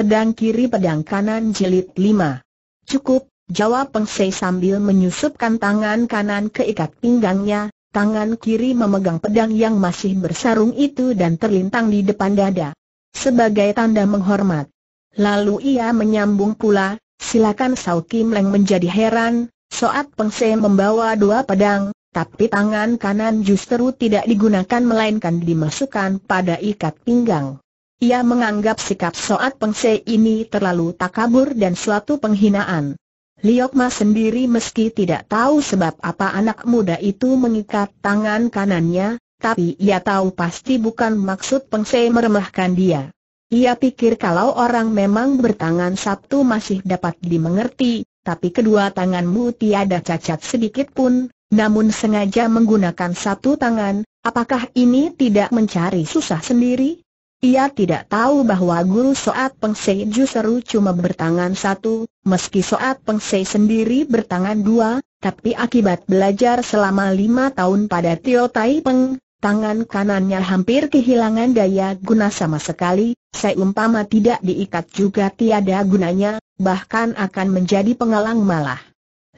pedang kiri pedang kanan jilid 5. Cukup, jawab Peng Sei sambil menyusupkan tangan kanan ke ikat pinggangnya, tangan kiri memegang pedang yang masih bersarung itu dan terlintang di depan dada. Sebagai tanda menghormat. Lalu ia menyambung pula, silakan Sao Kim Leng menjadi heran, soat Peng Sei membawa dua pedang, tapi tangan kanan justru tidak digunakan melainkan dimasukkan pada ikat pinggang. Ia menganggap sikap Soat Pengse ini terlalu takabur dan suatu penghinaan. Liokma sendiri meski tidak tahu sebab apa anak muda itu mengikat tangan kanannya, tapi ia tahu pasti bukan maksud Pengse meremehkan dia. Ia pikir kalau orang memang bertangan Sabtu masih dapat dimengerti, tapi kedua tanganmu tiada cacat sedikit pun, namun sengaja menggunakan satu tangan, apakah ini tidak mencari susah sendiri? Ia tidak tahu bahwa guru Soat Pengse justru cuma bertangan satu, meski Soat Pengse sendiri bertangan dua, tapi akibat belajar selama lima tahun pada Tio Tai Peng, tangan kanannya hampir kehilangan daya guna sama sekali, seumpama tidak diikat juga tiada gunanya, bahkan akan menjadi pengalang malah.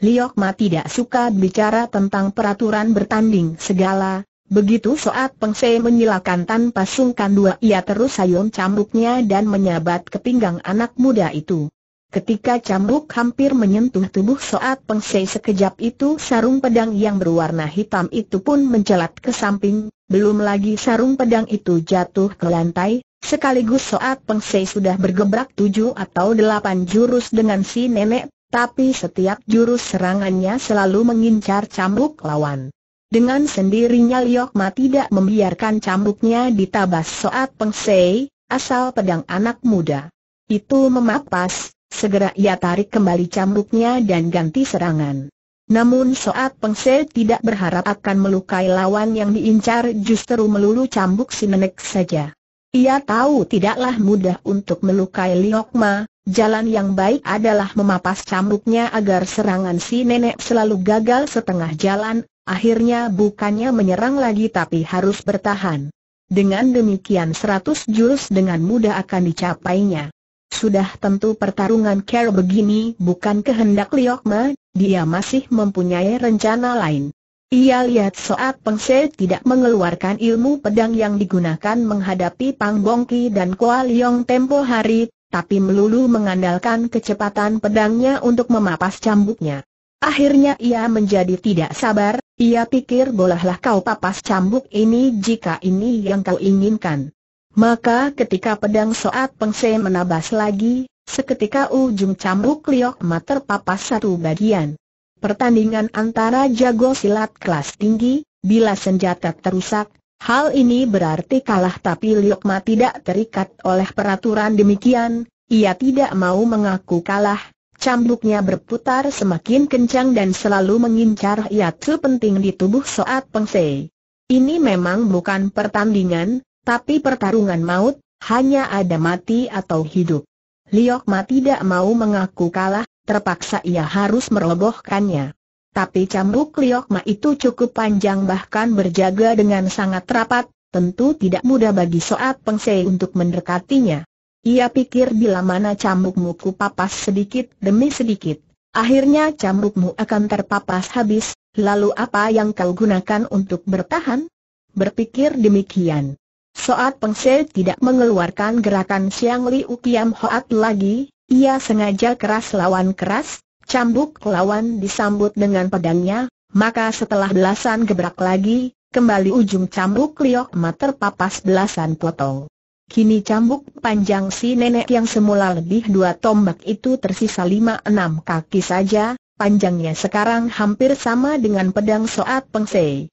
Liok tidak suka bicara tentang peraturan bertanding segala, Begitu Soat Peng Se menyilakan tanpa sungkan dua ia terus sayung cambuknya dan menyabat ke pinggang anak muda itu. Ketika cambuk hampir menyentuh tubuh Soat Peng Se sekejap itu sarung pedang yang berwarna hitam itu pun mencelat ke samping, belum lagi sarung pedang itu jatuh ke lantai, sekaligus Soat Peng Se sudah bergebrak tujuh atau delapan jurus dengan si nenek, tapi setiap jurus serangannya selalu mengincar cambuk lawan. Dengan sendirinya Liokma tidak membiarkan cambuknya ditabas saat Pengsei, asal pedang anak muda. Itu memapas, segera ia tarik kembali cambuknya dan ganti serangan. Namun saat Pengsei tidak berharap akan melukai lawan yang diincar justru melulu cambuk si nenek saja. Ia tahu tidaklah mudah untuk melukai Liokma, jalan yang baik adalah memapas cambuknya agar serangan si nenek selalu gagal setengah jalan akhirnya bukannya menyerang lagi tapi harus bertahan. Dengan demikian 100 jurus dengan mudah akan dicapainya. Sudah tentu pertarungan care begini bukan kehendak Liokma, dia masih mempunyai rencana lain. Ia lihat saat Pengse tidak mengeluarkan ilmu pedang yang digunakan menghadapi Pang Bongki dan Kua Liong tempo hari, tapi melulu mengandalkan kecepatan pedangnya untuk memapas cambuknya. Akhirnya ia menjadi tidak sabar, ia pikir bolehlah kau papas cambuk ini jika ini yang kau inginkan. Maka ketika pedang Soat Pengse menabas lagi, seketika ujung cambuk Liok Ma terpapas satu bagian. Pertandingan antara jago silat kelas tinggi, bila senjata terusak, hal ini berarti kalah tapi Liok Ma tidak terikat oleh peraturan demikian, ia tidak mau mengaku kalah, Cambuknya berputar semakin kencang dan selalu mengincar hiatu penting di tubuh Soat Pengse. Ini memang bukan pertandingan, tapi pertarungan maut, hanya ada mati atau hidup. Liok Ma tidak mau mengaku kalah, terpaksa ia harus merobohkannya. Tapi cambuk Liok Ma itu cukup panjang bahkan berjaga dengan sangat rapat, tentu tidak mudah bagi Soat Pengse untuk mendekatinya. Ia pikir bila mana cambukmu ku papas sedikit demi sedikit, akhirnya cambukmu akan terpapas habis, lalu apa yang kau gunakan untuk bertahan? Berpikir demikian. Soat pengsel tidak mengeluarkan gerakan Siang Li Ukiam Hoat lagi, ia sengaja keras lawan keras, cambuk lawan disambut dengan pedangnya, maka setelah belasan gebrak lagi, kembali ujung cambuk Liok Ma terpapas belasan potong. Kini cambuk panjang si nenek yang semula lebih dua tombak itu tersisa lima enam kaki saja, panjangnya sekarang hampir sama dengan pedang soat pengsei.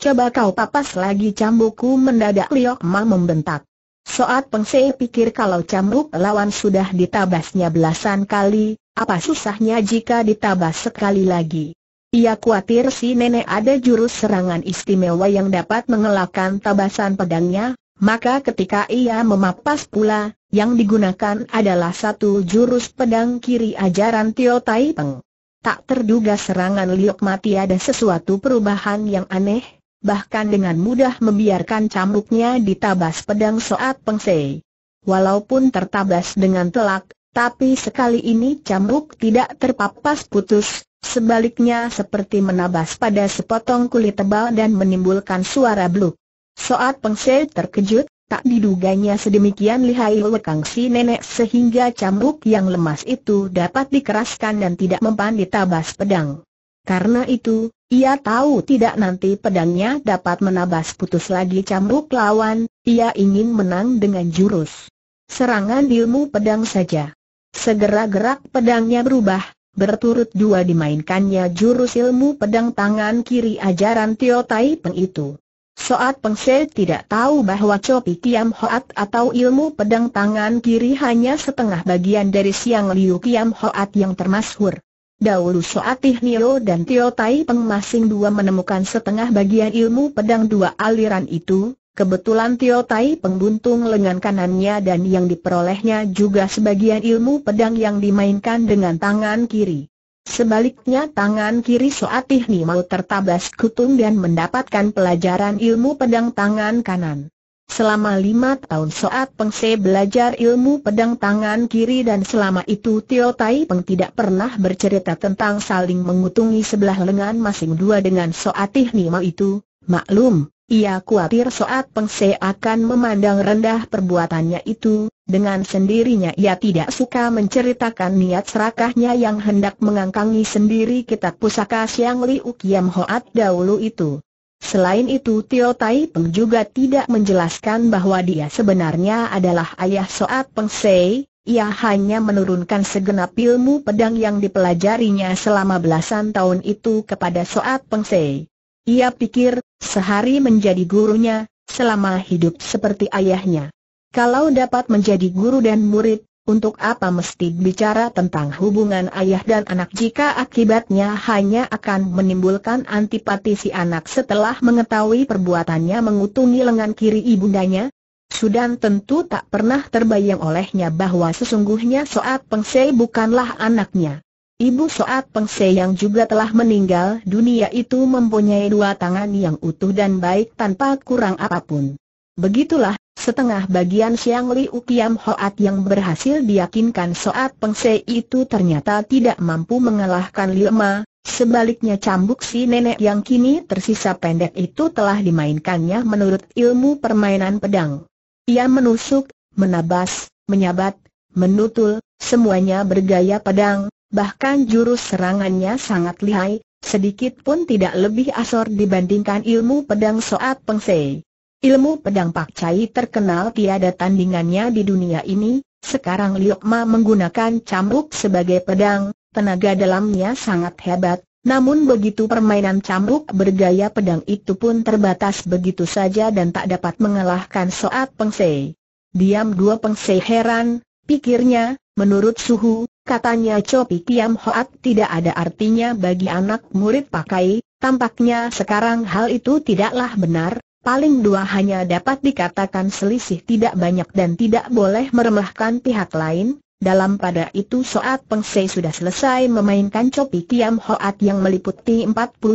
Coba kau papas lagi cambukku mendadak Liok Ma membentak. Soat pengsei pikir kalau cambuk lawan sudah ditabasnya belasan kali, apa susahnya jika ditabas sekali lagi. Ia khawatir si nenek ada jurus serangan istimewa yang dapat mengelakkan tabasan pedangnya, maka ketika ia memapas pula, yang digunakan adalah satu jurus pedang kiri ajaran Tio Tai Peng. Tak terduga serangan Liok Mati ada sesuatu perubahan yang aneh, bahkan dengan mudah membiarkan camuknya ditabas pedang Soat Peng Sei. Walaupun tertabas dengan telak, tapi sekali ini camuk tidak terpapas putus, sebaliknya seperti menabas pada sepotong kulit tebal dan menimbulkan suara bluk. Soat Se terkejut, tak diduganya sedemikian lihai lekang si nenek sehingga cambuk yang lemas itu dapat dikeraskan dan tidak mempan ditabas pedang. Karena itu, ia tahu tidak nanti pedangnya dapat menabas putus lagi cambuk lawan, ia ingin menang dengan jurus. Serangan ilmu pedang saja. Segera gerak pedangnya berubah, berturut dua dimainkannya jurus ilmu pedang tangan kiri ajaran Tio Tai Peng itu. Soat Se tidak tahu bahwa Copi Kiam Hoat atau ilmu pedang tangan kiri hanya setengah bagian dari siang Liu Kiam Hoat yang termasyhur. Dahulu Soat Tihnio dan Tio Tai Peng masing dua menemukan setengah bagian ilmu pedang dua aliran itu, kebetulan Tio Tai Peng buntung lengan kanannya dan yang diperolehnya juga sebagian ilmu pedang yang dimainkan dengan tangan kiri. Sebaliknya tangan kiri Soatih Nimau tertabas kutung dan mendapatkan pelajaran ilmu pedang tangan kanan. Selama lima tahun Soat Pengse belajar ilmu pedang tangan kiri dan selama itu Tio Tai Peng tidak pernah bercerita tentang saling mengutungi sebelah lengan masing dua dengan Soatih Nimau itu, maklum, ia khawatir Soat Pengse akan memandang rendah perbuatannya itu, dengan sendirinya ia tidak suka menceritakan niat serakahnya yang hendak mengangkangi sendiri kitab pusaka Siang Liu Kiam Hoat dahulu itu. Selain itu Tio Tai Peng juga tidak menjelaskan bahwa dia sebenarnya adalah ayah Soat Sei, ia hanya menurunkan segenap ilmu pedang yang dipelajarinya selama belasan tahun itu kepada Soat Sei. Ia pikir, sehari menjadi gurunya, selama hidup seperti ayahnya. Kalau dapat menjadi guru dan murid, untuk apa mesti bicara tentang hubungan ayah dan anak jika akibatnya hanya akan menimbulkan antipati si anak setelah mengetahui perbuatannya mengutungi lengan kiri ibundanya? Sudan tentu tak pernah terbayang olehnya bahwa sesungguhnya Soat Pengsei bukanlah anaknya. Ibu Soat Pengse yang juga telah meninggal dunia itu mempunyai dua tangan yang utuh dan baik tanpa kurang apapun. Begitulah, setengah bagian Siang Li Kiam Hoat yang berhasil diyakinkan Soat Pengse itu ternyata tidak mampu mengalahkan Lima, sebaliknya cambuk si nenek yang kini tersisa pendek itu telah dimainkannya menurut ilmu permainan pedang. Ia menusuk, menabas, menyabat, menutul, semuanya bergaya pedang, bahkan jurus serangannya sangat lihai, sedikit pun tidak lebih asor dibandingkan ilmu pedang Soat Pengsei. Ilmu pedang Pak Cai terkenal tiada tandingannya di dunia ini, sekarang Liok Ma menggunakan cambuk sebagai pedang, tenaga dalamnya sangat hebat, namun begitu permainan cambuk bergaya pedang itu pun terbatas begitu saja dan tak dapat mengalahkan Soat Pengsei. Diam dua Pengsei heran, pikirnya, menurut Suhu, katanya chopi Kiam Hoat tidak ada artinya bagi anak murid pakai, tampaknya sekarang hal itu tidaklah benar, paling dua hanya dapat dikatakan selisih tidak banyak dan tidak boleh meremehkan pihak lain, dalam pada itu Soat Pengsei sudah selesai memainkan Copi Kiam Hoat yang meliputi 49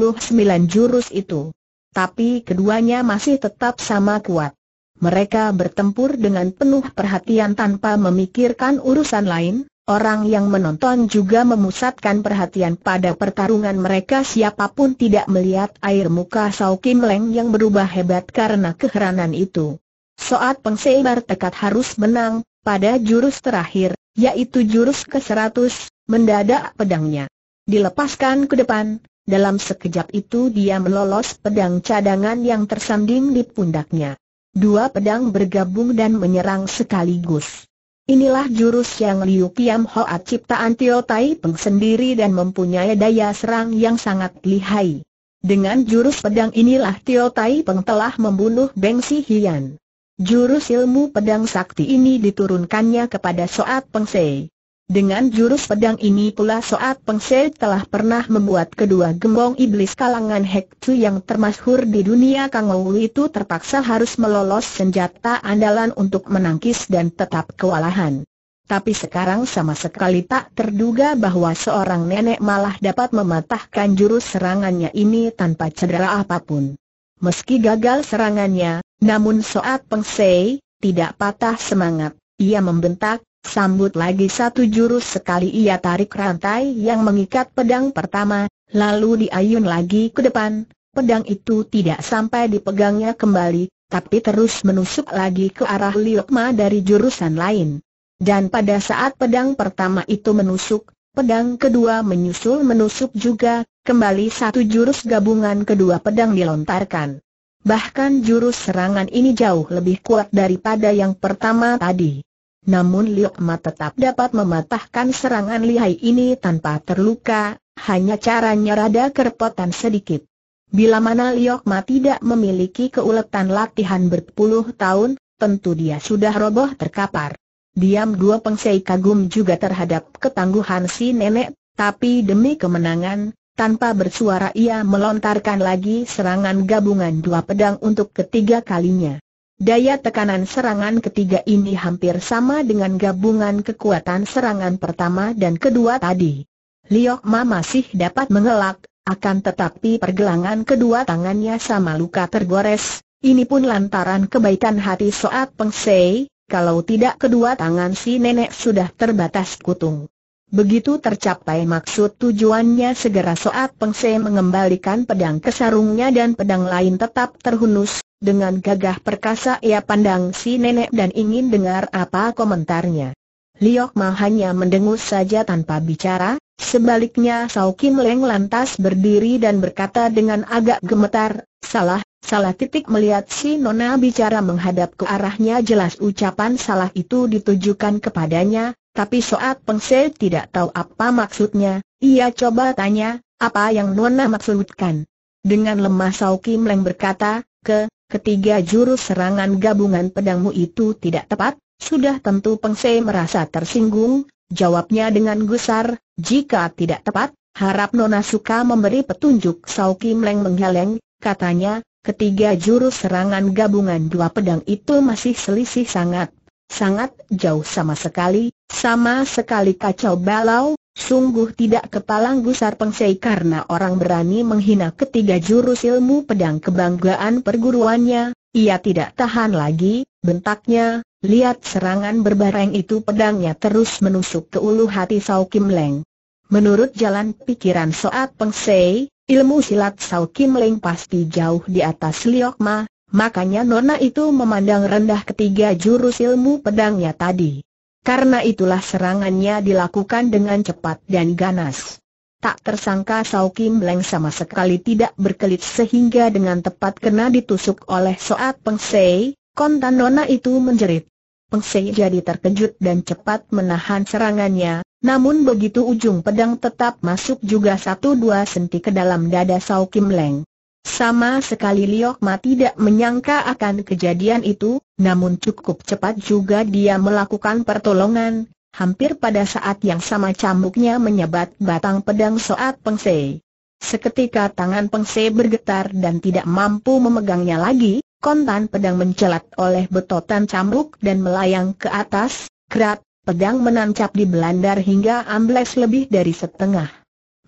jurus itu. Tapi keduanya masih tetap sama kuat. Mereka bertempur dengan penuh perhatian tanpa memikirkan urusan lain, Orang yang menonton juga memusatkan perhatian pada pertarungan mereka siapapun tidak melihat air muka Sao Kim Leng yang berubah hebat karena keheranan itu. Soat Sei bertekad harus menang, pada jurus terakhir, yaitu jurus ke-100, mendadak pedangnya dilepaskan ke depan, dalam sekejap itu dia melolos pedang cadangan yang tersanding di pundaknya. Dua pedang bergabung dan menyerang sekaligus. Inilah jurus yang Liu Piam Hoa ciptaan Tio Tai Peng sendiri dan mempunyai daya serang yang sangat lihai. Dengan jurus pedang inilah Tio Tai Peng telah membunuh Beng Si Hian. Jurus ilmu pedang sakti ini diturunkannya kepada Soat Peng Sei. Dengan jurus pedang ini pula Soat Pengse telah pernah membuat kedua gembong iblis kalangan Hek Chu yang termasyhur di dunia Kang Wu itu terpaksa harus melolos senjata andalan untuk menangkis dan tetap kewalahan. Tapi sekarang sama sekali tak terduga bahwa seorang nenek malah dapat mematahkan jurus serangannya ini tanpa cedera apapun. Meski gagal serangannya, namun Soat Pengse tidak patah semangat. Ia membentak, Sambut lagi satu jurus sekali ia tarik rantai yang mengikat pedang pertama, lalu diayun lagi ke depan. Pedang itu tidak sampai dipegangnya kembali, tapi terus menusuk lagi ke arah Liokma dari jurusan lain. Dan pada saat pedang pertama itu menusuk, pedang kedua menyusul menusuk juga, kembali satu jurus gabungan kedua pedang dilontarkan. Bahkan jurus serangan ini jauh lebih kuat daripada yang pertama tadi. Namun Liokma tetap dapat mematahkan serangan lihai ini tanpa terluka, hanya caranya rada kerepotan sedikit. Bila mana Liokma tidak memiliki keuletan latihan berpuluh tahun, tentu dia sudah roboh terkapar. Diam dua pengsei kagum juga terhadap ketangguhan si nenek, tapi demi kemenangan, tanpa bersuara ia melontarkan lagi serangan gabungan dua pedang untuk ketiga kalinya. Daya tekanan serangan ketiga ini hampir sama dengan gabungan kekuatan serangan pertama dan kedua tadi. Liok Ma masih dapat mengelak, akan tetapi pergelangan kedua tangannya sama luka tergores, ini pun lantaran kebaikan hati Soat Pengsei, kalau tidak kedua tangan si nenek sudah terbatas kutung. Begitu tercapai maksud tujuannya segera Soat Pengse mengembalikan pedang ke sarungnya dan pedang lain tetap terhunus, dengan gagah perkasa ia pandang si nenek dan ingin dengar apa komentarnya. Liok Ma hanya mendengus saja tanpa bicara, sebaliknya sao Kim Leng lantas berdiri dan berkata dengan agak gemetar, Salah, Salah titik melihat si Nona bicara menghadap ke arahnya jelas ucapan salah itu ditujukan kepadanya, tapi Soat Pengse tidak tahu apa maksudnya, ia coba tanya, apa yang Nona maksudkan. Dengan lemah Sau Kim Leng berkata, ke, ketiga jurus serangan gabungan pedangmu itu tidak tepat, sudah tentu Pengse merasa tersinggung, jawabnya dengan gusar, jika tidak tepat, harap Nona suka memberi petunjuk Sau Kim Leng menggeleng, katanya, Ketiga jurus serangan gabungan dua pedang itu masih selisih sangat, sangat jauh sama sekali, sama sekali kacau balau, sungguh tidak kepalang gusar pengsei karena orang berani menghina ketiga jurus ilmu pedang kebanggaan perguruannya, ia tidak tahan lagi, bentaknya, lihat serangan berbareng itu pedangnya terus menusuk ke ulu hati Sau Kim Leng. Menurut jalan pikiran Soat Pengsei, Ilmu silat Sau Kim Leng pasti jauh di atas Liok Ma, makanya Nona itu memandang rendah ketiga jurus ilmu pedangnya tadi. Karena itulah serangannya dilakukan dengan cepat dan ganas. Tak tersangka Sau Kim Leng sama sekali tidak berkelit sehingga dengan tepat kena ditusuk oleh Soat Peng Sei, kontan Nona itu menjerit. Peng Sei jadi terkejut dan cepat menahan serangannya, namun begitu ujung pedang tetap masuk juga satu dua senti ke dalam dada Sao Kim Leng. Sama sekali Liok Ma tidak menyangka akan kejadian itu, namun cukup cepat juga dia melakukan pertolongan, hampir pada saat yang sama cambuknya menyebat batang pedang Soat Se. Seketika tangan Peng Se bergetar dan tidak mampu memegangnya lagi, kontan pedang mencelat oleh betotan cambuk dan melayang ke atas, kerat, Pedang menancap di belandar hingga ambles lebih dari setengah.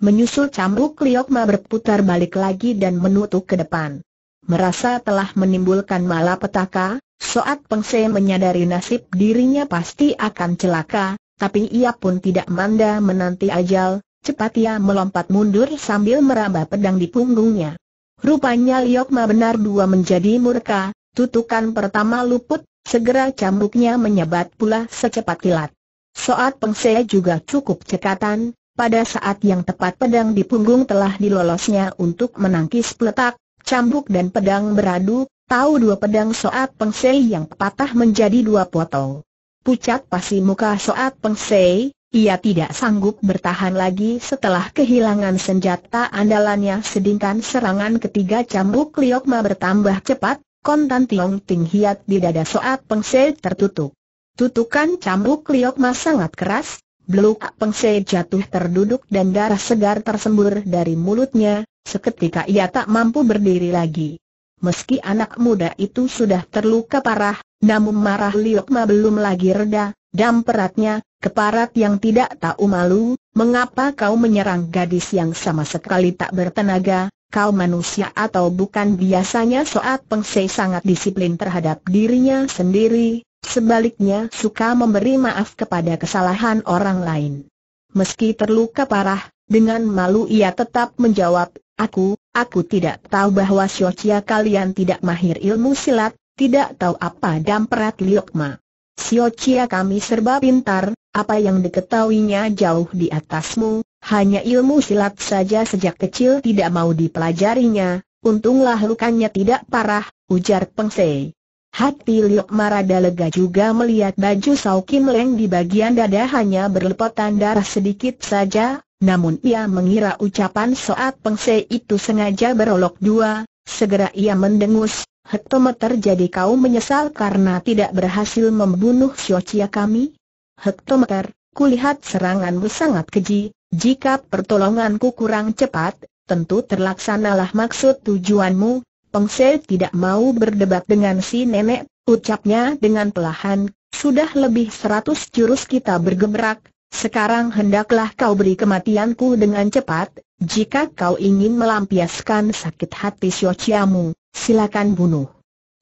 Menyusul cambuk Liokma berputar balik lagi dan menutup ke depan. Merasa telah menimbulkan malapetaka, Soat Pengse menyadari nasib dirinya pasti akan celaka, tapi ia pun tidak manda menanti ajal, cepat ia melompat mundur sambil meraba pedang di punggungnya. Rupanya Liokma benar dua menjadi murka, tutukan pertama luput, Segera cambuknya menyebat pula secepat kilat. Soat Pengse juga cukup cekatan, pada saat yang tepat pedang di punggung telah dilolosnya untuk menangkis peletak, cambuk dan pedang beradu, tahu dua pedang Soat Pengse yang patah menjadi dua potong. Pucat pasi muka Soat Pengse, ia tidak sanggup bertahan lagi setelah kehilangan senjata andalannya sedingkan serangan ketiga cambuk Liokma bertambah cepat, Kontan Tiong Ting Hiat di dada Soak Peng Se tertutup. Tutukan cambuk Liok Mas sangat keras, beluk Peng Se jatuh terduduk dan darah segar tersembur dari mulutnya, seketika ia tak mampu berdiri lagi. Meski anak muda itu sudah terluka parah, namun marah Liok Ma belum lagi reda, dam peratnya, keparat yang tidak tahu malu, mengapa kau menyerang gadis yang sama sekali tak bertenaga, kau manusia atau bukan biasanya Soat Sei sangat disiplin terhadap dirinya sendiri, sebaliknya suka memberi maaf kepada kesalahan orang lain. Meski terluka parah, dengan malu ia tetap menjawab, aku, aku tidak tahu bahwa Siocia kalian tidak mahir ilmu silat, tidak tahu apa damperat liokma. Siocia kami serba pintar, apa yang diketahuinya jauh di atasmu, hanya ilmu silat saja sejak kecil tidak mau dipelajarinya, untunglah lukanya tidak parah, ujar Peng Sei. Hati Liok Marada lega juga melihat baju Sao Kim Leng di bagian dada hanya berlepotan darah sedikit saja, namun ia mengira ucapan Soat Peng Sei itu sengaja berolok dua, segera ia mendengus, Hektometer jadi kau menyesal karena tidak berhasil membunuh Xiao Chia kami? Hektometer, kulihat seranganmu sangat keji, jika pertolonganku kurang cepat, tentu terlaksanalah maksud tujuanmu. Pengse tidak mau berdebat dengan si nenek, ucapnya dengan pelahan, sudah lebih seratus jurus kita bergebrak, sekarang hendaklah kau beri kematianku dengan cepat, jika kau ingin melampiaskan sakit hati Xiaoqiamu, silakan bunuh.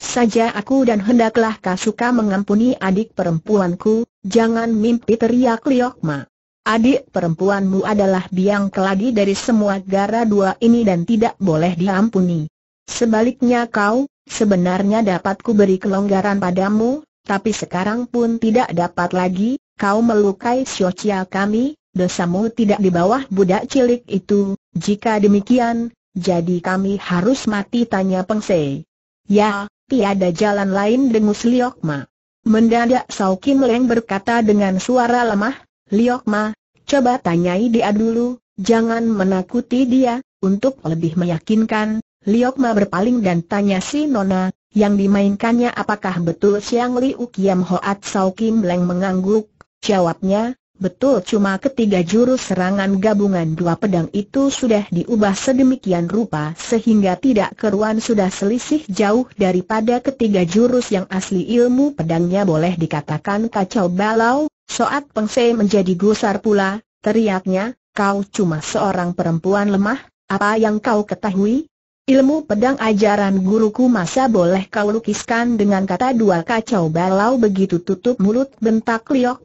Saja aku dan hendaklah kau suka mengampuni adik perempuanku, jangan mimpi teriak Liokma. Adik perempuanmu adalah biang keladi dari semua gara dua ini dan tidak boleh diampuni. Sebaliknya kau, sebenarnya dapat beri kelonggaran padamu, tapi sekarang pun tidak dapat lagi, kau melukai sosial kami, dosamu tidak di bawah budak cilik itu, jika demikian, jadi kami harus mati tanya Pengse. Ya, tiada jalan lain dengus Liokma. Mendadak Saukim Leng berkata dengan suara lemah, Liok coba tanyai dia dulu, jangan menakuti dia, untuk lebih meyakinkan, Liok berpaling dan tanya si Nona, yang dimainkannya apakah betul Siang Liu Kiam Hoat Sao Kim Leng mengangguk, jawabnya, betul cuma ketiga jurus serangan gabungan dua pedang itu sudah diubah sedemikian rupa sehingga tidak keruan sudah selisih jauh daripada ketiga jurus yang asli ilmu pedangnya boleh dikatakan kacau balau, Soat Pengse menjadi gusar pula, teriaknya, kau cuma seorang perempuan lemah, apa yang kau ketahui? Ilmu pedang ajaran guruku masa boleh kau lukiskan dengan kata dua kacau balau begitu tutup mulut bentak Liok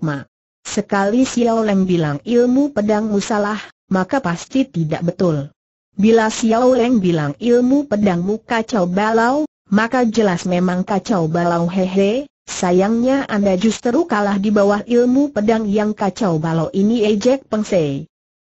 Sekali Xiao Leng bilang ilmu pedangmu salah, maka pasti tidak betul. Bila Xiao Leng bilang ilmu pedangmu kacau balau, maka jelas memang kacau balau hehe, Sayangnya Anda justru kalah di bawah ilmu pedang yang kacau balau ini ejek eh, Pengsei.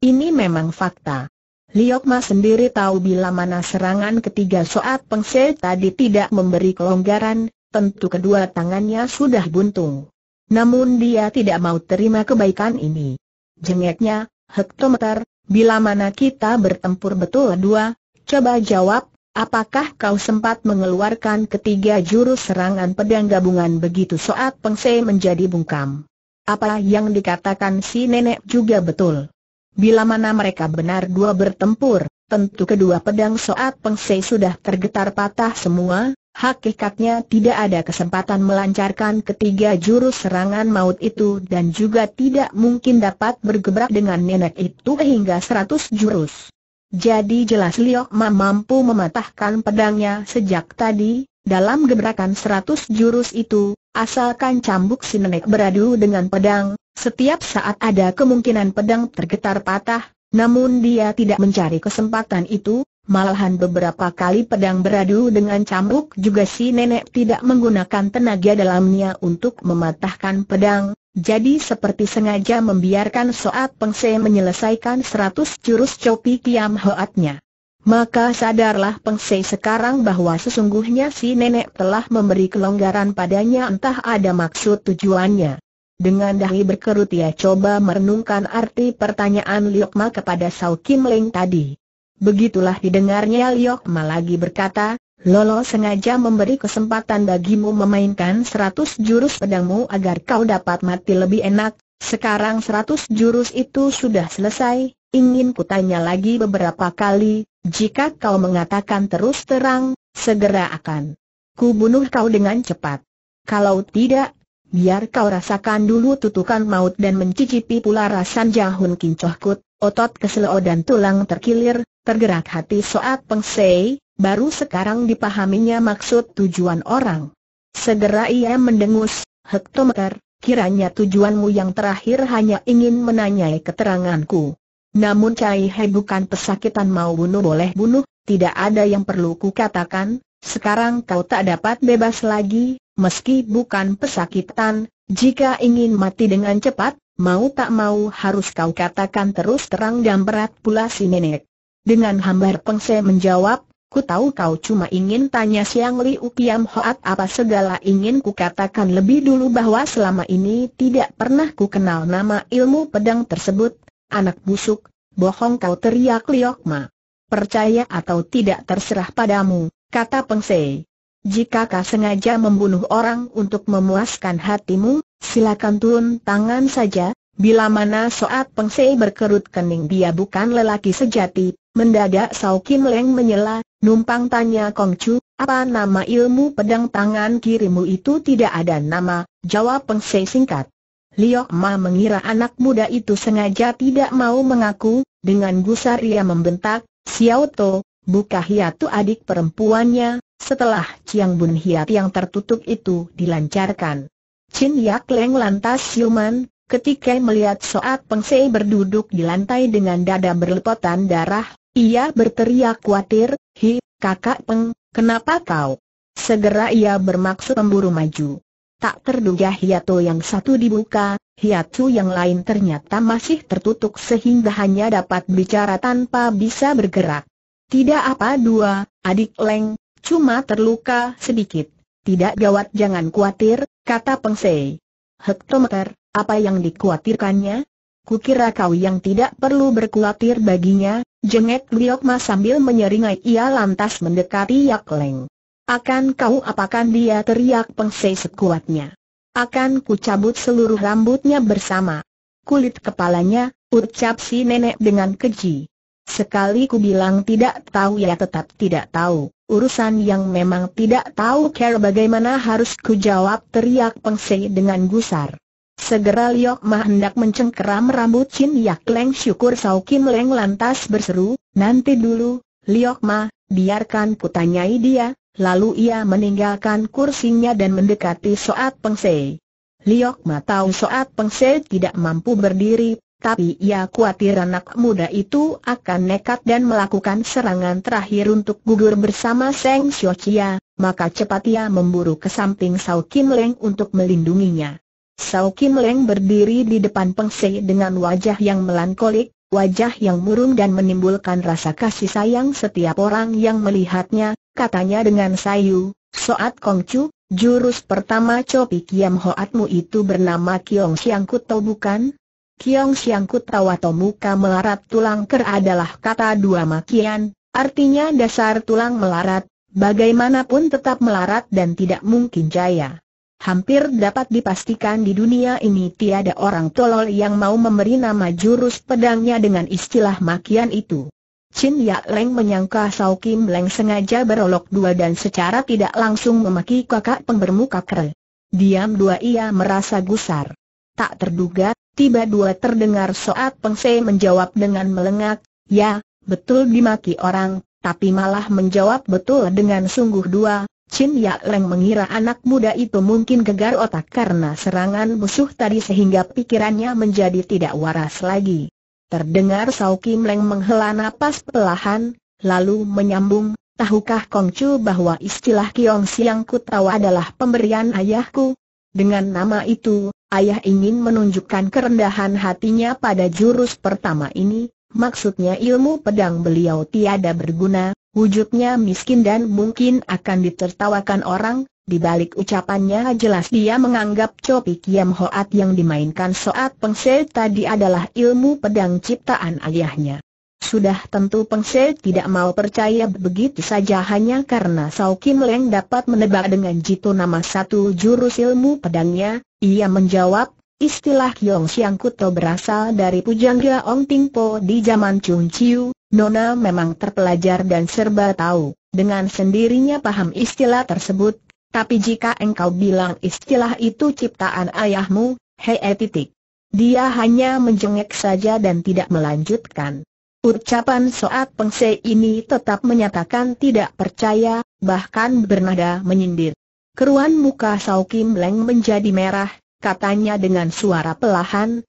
Ini memang fakta. Liok sendiri tahu bila mana serangan ketiga Soat Pengsei tadi tidak memberi kelonggaran, tentu kedua tangannya sudah buntung. Namun dia tidak mau terima kebaikan ini. Jengeknya, hektometer, bila mana kita bertempur betul dua, coba jawab Apakah kau sempat mengeluarkan ketiga jurus serangan pedang gabungan begitu saat Pengse menjadi bungkam? Apa yang dikatakan si nenek juga betul. Bila mana mereka benar dua bertempur, tentu kedua pedang Soat Pengse sudah tergetar patah semua, hakikatnya tidak ada kesempatan melancarkan ketiga jurus serangan maut itu dan juga tidak mungkin dapat bergebrak dengan nenek itu hingga seratus jurus. Jadi jelas Liok Ma mampu mematahkan pedangnya sejak tadi, dalam gebrakan seratus jurus itu, asalkan cambuk si nenek beradu dengan pedang, setiap saat ada kemungkinan pedang tergetar patah, namun dia tidak mencari kesempatan itu, malahan beberapa kali pedang beradu dengan cambuk juga si nenek tidak menggunakan tenaga dalamnya untuk mematahkan pedang, jadi seperti sengaja membiarkan Soat Pengse menyelesaikan seratus jurus copi kiam hoatnya. Maka sadarlah Pengse sekarang bahwa sesungguhnya si nenek telah memberi kelonggaran padanya entah ada maksud tujuannya. Dengan dahi berkerut ia coba merenungkan arti pertanyaan Liokma kepada Sao Kim Leng tadi. Begitulah didengarnya Liokma lagi berkata, Lolo sengaja memberi kesempatan bagimu memainkan seratus jurus pedangmu agar kau dapat mati lebih enak, sekarang seratus jurus itu sudah selesai, ingin kutanya lagi beberapa kali, jika kau mengatakan terus terang, segera akan kubunuh kau dengan cepat. Kalau tidak, biar kau rasakan dulu tutukan maut dan mencicipi pula rasa jahun kincokut, otot keselio dan tulang terkilir, tergerak hati soat pengsei, Baru sekarang dipahaminya maksud tujuan orang. Segera ia mendengus, Hektometer, kiranya tujuanmu yang terakhir hanya ingin menanyai keteranganku. Namun Cai He bukan pesakitan mau bunuh boleh bunuh, tidak ada yang perlu ku katakan. sekarang kau tak dapat bebas lagi, meski bukan pesakitan, jika ingin mati dengan cepat, mau tak mau harus kau katakan terus terang dan berat pula si nenek. Dengan hambar pengse menjawab, Ku tahu kau cuma ingin tanya Siang Li Kiam Hoat apa segala ingin ku katakan lebih dulu bahwa selama ini tidak pernah ku kenal nama ilmu pedang tersebut. Anak busuk, bohong kau teriak Liok Ma. Percaya atau tidak terserah padamu, kata Sei. Jika kau sengaja membunuh orang untuk memuaskan hatimu, silakan turun tangan saja, Bila mana Soat Pengsei berkerut kening dia bukan lelaki sejati, mendadak Sao Kim Leng menyela, numpang tanya Kong Chu, apa nama ilmu pedang tangan kirimu itu tidak ada nama, jawab Pengsei singkat. Liok Ma mengira anak muda itu sengaja tidak mau mengaku, dengan gusar ia membentak, Xiao To, buka hiatu adik perempuannya, setelah Chiang Bun Hiat yang tertutup itu dilancarkan. Chin Yak Leng lantas siuman, Ketika melihat Soat Pengsei berduduk di lantai dengan dada berlepotan darah, ia berteriak khawatir, Hi, kakak Peng, kenapa kau? Segera ia bermaksud memburu maju. Tak terduga hiato yang satu dibuka, hiatu yang lain ternyata masih tertutup sehingga hanya dapat bicara tanpa bisa bergerak. Tidak apa dua, adik Leng, cuma terluka sedikit. Tidak gawat jangan khawatir, kata Pengsei. Hektometer, apa yang dikhawatirkannya? Kukira kau yang tidak perlu berkhawatir baginya, jengek Liok Ma sambil menyeringai ia lantas mendekati Yak Leng. Akan kau apakan dia teriak pengse sekuatnya. Akan ku cabut seluruh rambutnya bersama. Kulit kepalanya, ucap si nenek dengan keji. Sekali ku bilang tidak tahu ya tetap tidak tahu, urusan yang memang tidak tahu care bagaimana harus ku jawab teriak pengse dengan gusar. Segera Liok Ma hendak mencengkeram rambut Chin Yak Leng syukur Sau Kim Leng lantas berseru, nanti dulu, Liok Ma, biarkan kutanyai dia, lalu ia meninggalkan kursinya dan mendekati Soat Peng Se. Liok Ma tahu Soat Peng Se tidak mampu berdiri, tapi ia khawatir anak muda itu akan nekat dan melakukan serangan terakhir untuk gugur bersama Seng Xiao Chia, maka cepat ia memburu ke samping Sau Kim Leng untuk melindunginya. Sao Kim Leng berdiri di depan Peng Sei dengan wajah yang melankolik, wajah yang murung dan menimbulkan rasa kasih sayang setiap orang yang melihatnya, katanya dengan sayu, Soat Kong Chu, jurus pertama chopi Kiam Hoatmu itu bernama Kiong Siang Kuto bukan? Kiong Siang Kuto atau muka melarat tulang ker adalah kata dua makian, artinya dasar tulang melarat, bagaimanapun tetap melarat dan tidak mungkin jaya hampir dapat dipastikan di dunia ini tiada orang tolol yang mau memberi nama jurus pedangnya dengan istilah makian itu. Chin Yak Leng menyangka Sao Kim Leng sengaja berolok dua dan secara tidak langsung memaki kakak pembermuka kere. Diam dua ia merasa gusar. Tak terduga, tiba dua terdengar Soat pengsei menjawab dengan melengak, ya, betul dimaki orang, tapi malah menjawab betul dengan sungguh dua, Chin Yak Leng mengira anak muda itu mungkin gegar otak karena serangan musuh tadi sehingga pikirannya menjadi tidak waras lagi. Terdengar Sau Kim Leng menghela napas pelahan, lalu menyambung, tahukah Kong Chu bahwa istilah Kiong Siang tahu adalah pemberian ayahku? Dengan nama itu, ayah ingin menunjukkan kerendahan hatinya pada jurus pertama ini, maksudnya ilmu pedang beliau tiada berguna, Wujudnya miskin dan mungkin akan ditertawakan orang, di balik ucapannya jelas dia menganggap chopi Kiam Hoat yang dimainkan Soat pengsel tadi adalah ilmu pedang ciptaan ayahnya. Sudah tentu pengsel tidak mau percaya begitu saja hanya karena Sao Kim Leng dapat menebak dengan jitu nama satu jurus ilmu pedangnya, ia menjawab, istilah Kiong Siang Kuto berasal dari Pujangga Ong Tingpo di zaman Chung Chiu, Nona memang terpelajar dan serba tahu, dengan sendirinya paham istilah tersebut, tapi jika engkau bilang istilah itu ciptaan ayahmu, hei eh, titik. Dia hanya menjengek saja dan tidak melanjutkan. Ucapan Soat Pengse ini tetap menyatakan tidak percaya, bahkan bernada menyindir. Keruan muka Saukim Kim Leng menjadi merah, katanya dengan suara pelahan,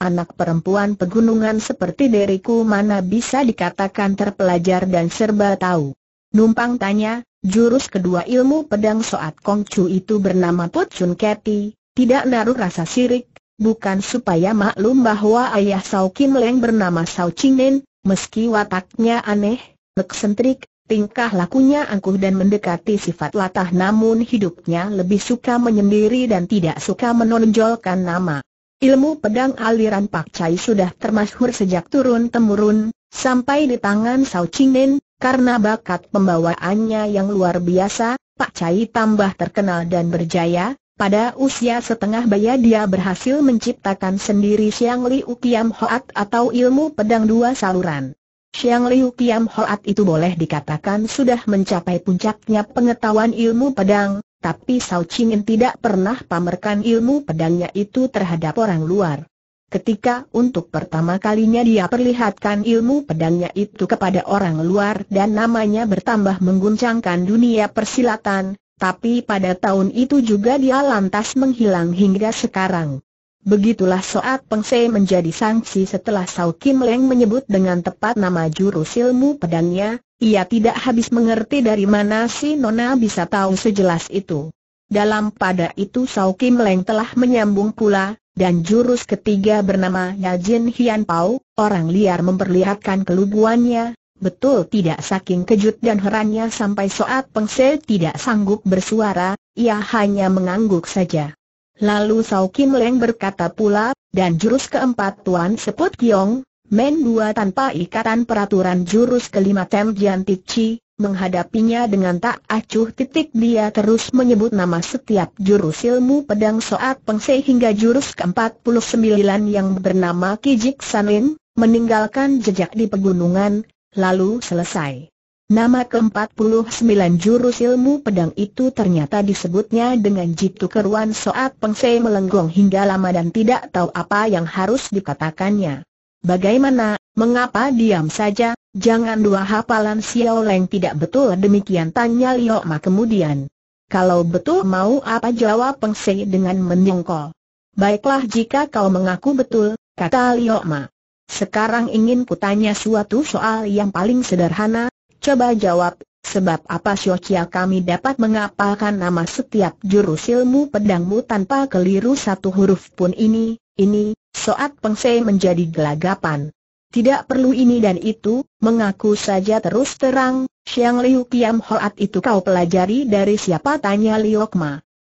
Anak perempuan pegunungan seperti diriku mana bisa dikatakan terpelajar dan serba tahu. Numpang tanya, jurus kedua ilmu pedang Soat Kongcu itu bernama Put Chun Keti, tidak naruh rasa sirik, bukan supaya maklum bahwa ayah Sao Kim Leng bernama Sao Nen, meski wataknya aneh, eksentrik, tingkah lakunya angkuh dan mendekati sifat latah namun hidupnya lebih suka menyendiri dan tidak suka menonjolkan nama. Ilmu pedang aliran Pak Chai sudah termasyhur sejak turun-temurun, sampai di tangan Sao Nen, karena bakat pembawaannya yang luar biasa, Pak Chai tambah terkenal dan berjaya, pada usia setengah baya dia berhasil menciptakan sendiri Siang Li Ukiam Hoat atau ilmu pedang dua saluran. Xiang Liu Kiam Hoat itu boleh dikatakan sudah mencapai puncaknya pengetahuan ilmu pedang, tapi Sao Chingin tidak pernah pamerkan ilmu pedangnya itu terhadap orang luar. Ketika untuk pertama kalinya dia perlihatkan ilmu pedangnya itu kepada orang luar dan namanya bertambah mengguncangkan dunia persilatan, tapi pada tahun itu juga dia lantas menghilang hingga sekarang. Begitulah Soat Pengse menjadi sanksi setelah Sao Kim Leng menyebut dengan tepat nama jurus ilmu pedangnya, ia tidak habis mengerti dari mana si Nona bisa tahu sejelas itu. Dalam pada itu Sao Kim Leng telah menyambung pula, dan jurus ketiga bernama Yajin Hian Pao, orang liar memperlihatkan kelubuannya, betul tidak saking kejut dan herannya sampai Soat Pengse tidak sanggup bersuara, ia hanya mengangguk saja. Lalu Sao Kim Leng berkata pula, dan jurus keempat Tuan Seput Kiong, Men dua tanpa ikatan peraturan jurus kelima Tem Jian Chi, menghadapinya dengan tak acuh titik dia terus menyebut nama setiap jurus ilmu pedang Soat Se hingga jurus ke-49 yang bernama Kijik Sanlin, meninggalkan jejak di pegunungan, lalu selesai. Nama ke-49 jurus ilmu pedang itu ternyata disebutnya dengan Jitu Keruan Soat Pengse melenggong hingga lama dan tidak tahu apa yang harus dikatakannya. Bagaimana, mengapa diam saja, jangan dua hafalan Xiao Leng tidak betul demikian tanya Liu Ma kemudian. Kalau betul mau apa jawab Pengse dengan menyongkol. Baiklah jika kau mengaku betul, kata Liu Ma. Sekarang ingin kutanya suatu soal yang paling sederhana, Coba jawab, sebab apa Siocia kami dapat mengapalkan nama setiap jurus ilmu pedangmu tanpa keliru satu huruf pun ini, ini, soat pengsei menjadi gelagapan. Tidak perlu ini dan itu, mengaku saja terus terang, Siang Liu Kiam Hoat itu kau pelajari dari siapa tanya Liu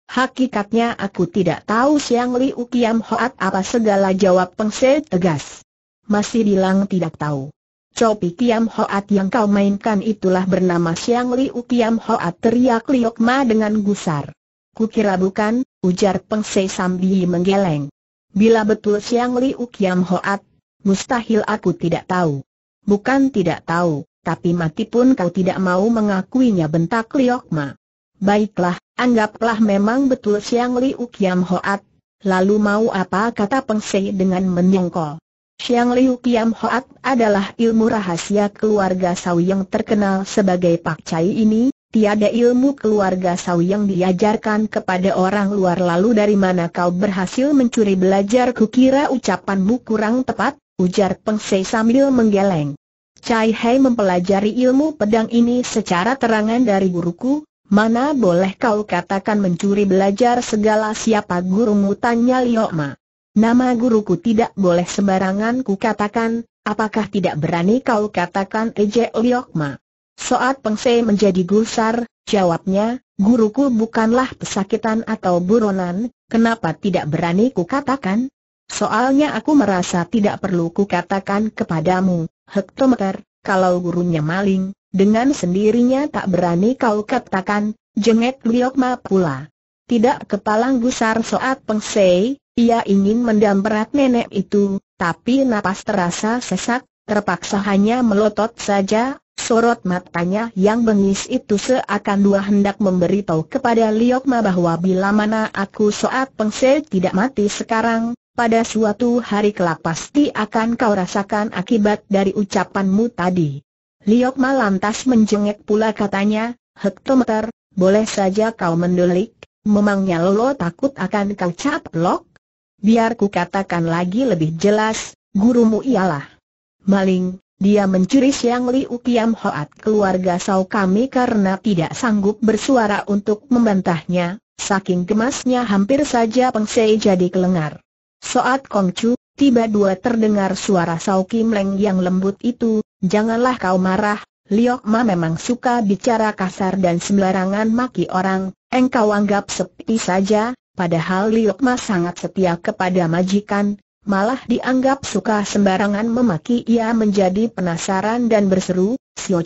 Hakikatnya aku tidak tahu Siang Liu Kiam Hoat apa segala jawab pengsei tegas. Masih bilang tidak tahu. Copi Kiam Hoat yang kau mainkan itulah bernama Siang Liu Kiam Hoat teriak Liok Ma dengan gusar. Kukira bukan, ujar Peng Se sambil menggeleng. Bila betul Siang Liu Kiam Hoat, mustahil aku tidak tahu. Bukan tidak tahu, tapi mati pun kau tidak mau mengakuinya bentak Liok Ma. Baiklah, anggaplah memang betul Siang Liu Kiam Hoat, lalu mau apa kata Peng Se dengan menyongkol. Xiang Liu Kiam Hoat adalah ilmu rahasia keluarga Sau yang terkenal sebagai Pak Cai ini, tiada ilmu keluarga Sau yang diajarkan kepada orang luar lalu dari mana kau berhasil mencuri belajar kukira ucapanmu kurang tepat, ujar Peng Sei sambil menggeleng. Cai Hai mempelajari ilmu pedang ini secara terangan dari guruku, mana boleh kau katakan mencuri belajar segala siapa gurumu tanya Liok Ma. Nama guruku tidak boleh sembarangan ku katakan, apakah tidak berani kau katakan Eje Liokma? Soat Pengse menjadi gusar, jawabnya, guruku bukanlah pesakitan atau buronan, kenapa tidak berani ku katakan? Soalnya aku merasa tidak perlu ku katakan kepadamu, hektometer, kalau gurunya maling, dengan sendirinya tak berani kau katakan, jengek Liokma pula. Tidak kepalang gusar Soat Pengse, ia ingin mendamperat nenek itu, tapi napas terasa sesak, terpaksa hanya melotot saja, sorot matanya yang bengis itu seakan dua hendak memberitahu kepada Liokma bahwa bila mana aku soat pengse tidak mati sekarang, pada suatu hari kelak pasti akan kau rasakan akibat dari ucapanmu tadi. Liokma lantas menjengek pula katanya, hektometer, boleh saja kau mendelik, memangnya Lolo takut akan kau lok? Biar ku katakan lagi lebih jelas, gurumu ialah maling, dia mencuri Siang Liu Kiam Hoat keluarga Sau kami karena tidak sanggup bersuara untuk membantahnya, saking gemasnya hampir saja pengsei jadi kelengar. Soat Kongcu, tiba dua terdengar suara Sau Kim Leng yang lembut itu, janganlah kau marah, Liok Ma memang suka bicara kasar dan sembarangan maki orang, engkau anggap sepi saja, Padahal Liokma sangat setia kepada majikan, malah dianggap suka sembarangan memaki ia menjadi penasaran dan berseru, Sio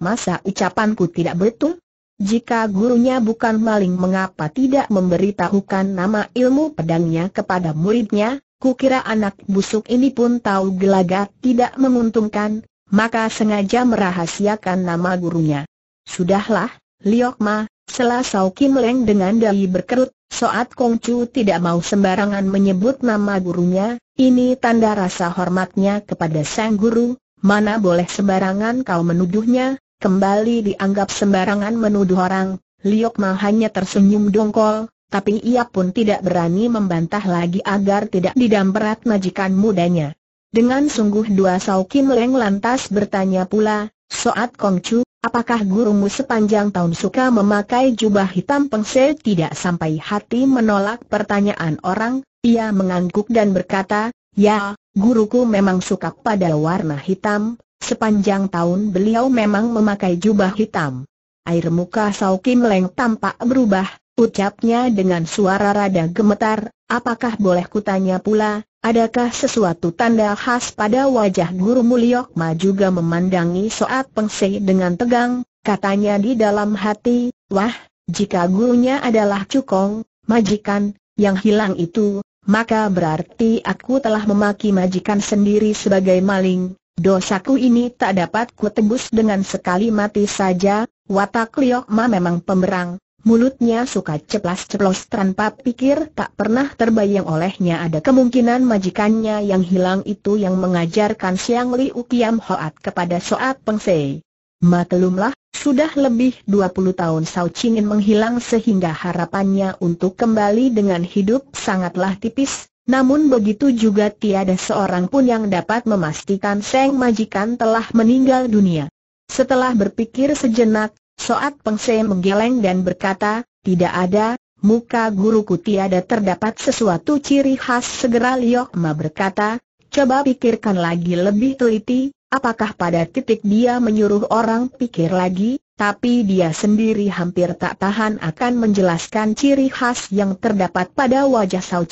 masa ucapanku tidak betul? Jika gurunya bukan maling mengapa tidak memberitahukan nama ilmu pedangnya kepada muridnya, kukira anak busuk ini pun tahu gelagat tidak menguntungkan, maka sengaja merahasiakan nama gurunya. Sudahlah, Liokma, Selasau Kim Leng dengan dahi berkerut, Soat Kongcu tidak mau sembarangan menyebut nama gurunya, ini tanda rasa hormatnya kepada sang guru, mana boleh sembarangan kau menuduhnya, kembali dianggap sembarangan menuduh orang, Liok Ma hanya tersenyum dongkol, tapi ia pun tidak berani membantah lagi agar tidak didamperat majikan mudanya. Dengan sungguh dua saukin Kim Leng lantas bertanya pula, Soat Kongcu, Apakah gurumu sepanjang tahun suka memakai jubah hitam pengse tidak sampai hati menolak pertanyaan orang? Ia mengangguk dan berkata, ya, guruku memang suka pada warna hitam, sepanjang tahun beliau memang memakai jubah hitam. Air muka Sao Kim Leng tampak berubah, ucapnya dengan suara rada gemetar, apakah boleh kutanya pula, Adakah sesuatu tanda khas pada wajah Guru Mulyokma juga memandangi Soat Pengse dengan tegang, katanya di dalam hati, wah, jika gurunya adalah Cukong, majikan, yang hilang itu, maka berarti aku telah memaki majikan sendiri sebagai maling, dosaku ini tak dapat ku dengan sekali mati saja, watak Liokma memang pemberang, Mulutnya suka ceplas-ceplos tanpa pikir tak pernah terbayang olehnya ada kemungkinan majikannya yang hilang itu yang mengajarkan Siang Li Ukiam Hoat kepada Soat Pengsei. Matelumlah, sudah lebih 20 tahun Sao Chingin menghilang sehingga harapannya untuk kembali dengan hidup sangatlah tipis, namun begitu juga tiada seorang pun yang dapat memastikan Seng Majikan telah meninggal dunia. Setelah berpikir sejenak, Soat Pengse menggeleng dan berkata, tidak ada, muka guruku tiada terdapat sesuatu ciri khas segera Liok Ma berkata, coba pikirkan lagi lebih teliti, apakah pada titik dia menyuruh orang pikir lagi, tapi dia sendiri hampir tak tahan akan menjelaskan ciri khas yang terdapat pada wajah Sao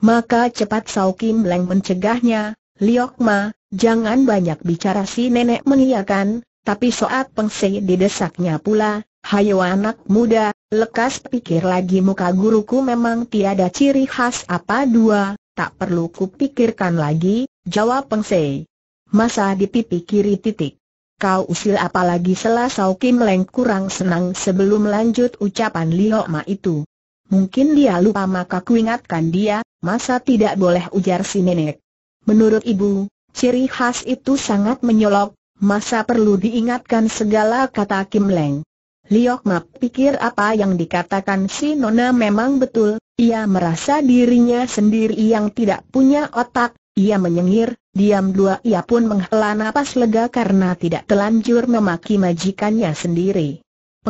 Maka cepat Sao Kim Leng mencegahnya, Liok Ma, jangan banyak bicara si nenek mengiakan, tapi Soat Pengse didesaknya pula, hayo anak muda, lekas pikir lagi muka guruku memang tiada ciri khas apa dua, tak perlu kupikirkan lagi, jawab Pengse. Masa di pipi kiri titik. Kau usil apalagi selasau Kim Leng kurang senang sebelum lanjut ucapan Lio Ma itu. Mungkin dia lupa maka kuingatkan dia, masa tidak boleh ujar si nenek. Menurut ibu, ciri khas itu sangat menyolok, Masa perlu diingatkan segala kata Kim Leng. Liok Map pikir apa yang dikatakan si Nona memang betul, ia merasa dirinya sendiri yang tidak punya otak, ia menyengir, diam dua ia pun menghela nafas lega karena tidak telanjur memaki majikannya sendiri.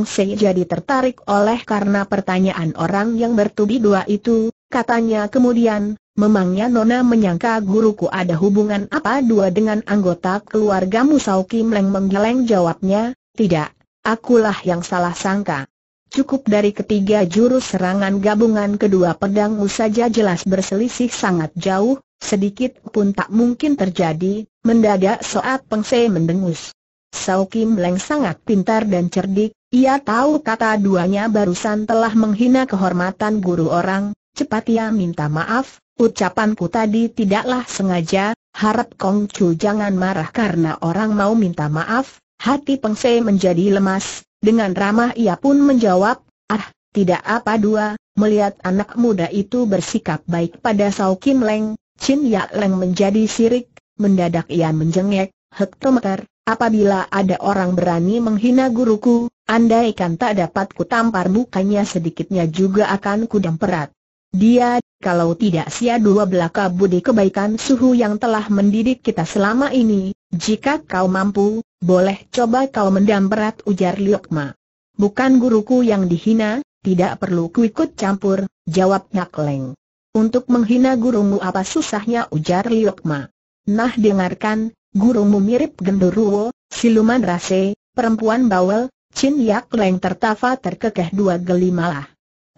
Se jadi tertarik oleh karena pertanyaan orang yang bertubi dua itu, katanya kemudian, Memangnya Nona menyangka guruku ada hubungan apa dua dengan anggota keluarga Musau Kim Leng menggeleng jawabnya, tidak, akulah yang salah sangka. Cukup dari ketiga jurus serangan gabungan kedua pedangmu saja jelas berselisih sangat jauh, sedikit pun tak mungkin terjadi, mendadak soat pengse mendengus. Sao Kim Leng sangat pintar dan cerdik, ia tahu kata duanya barusan telah menghina kehormatan guru orang, cepat ia minta maaf, Ucapanku tadi tidaklah sengaja, harap Kong Chu jangan marah karena orang mau minta maaf, hati Peng Se menjadi lemas, dengan ramah ia pun menjawab, ah, tidak apa dua, melihat anak muda itu bersikap baik pada Sao Kim Leng, Chin Yak Leng menjadi sirik, mendadak ia menjengek, hektometer, apabila ada orang berani menghina guruku, andaikan tak dapat kutampar mukanya sedikitnya juga akan kudamperat. Dia, kalau tidak sia dua belaka budi kebaikan suhu yang telah mendidik kita selama ini, jika kau mampu, boleh coba kau mendam berat ujar Liokma. Bukan guruku yang dihina, tidak perlu kuikut campur, jawab Nyak Leng. Untuk menghina gurumu apa susahnya ujar Liokma. Nah dengarkan, gurumu mirip genderuwo, siluman rase, perempuan bawel, Chin Yak Leng tertawa terkekeh dua geli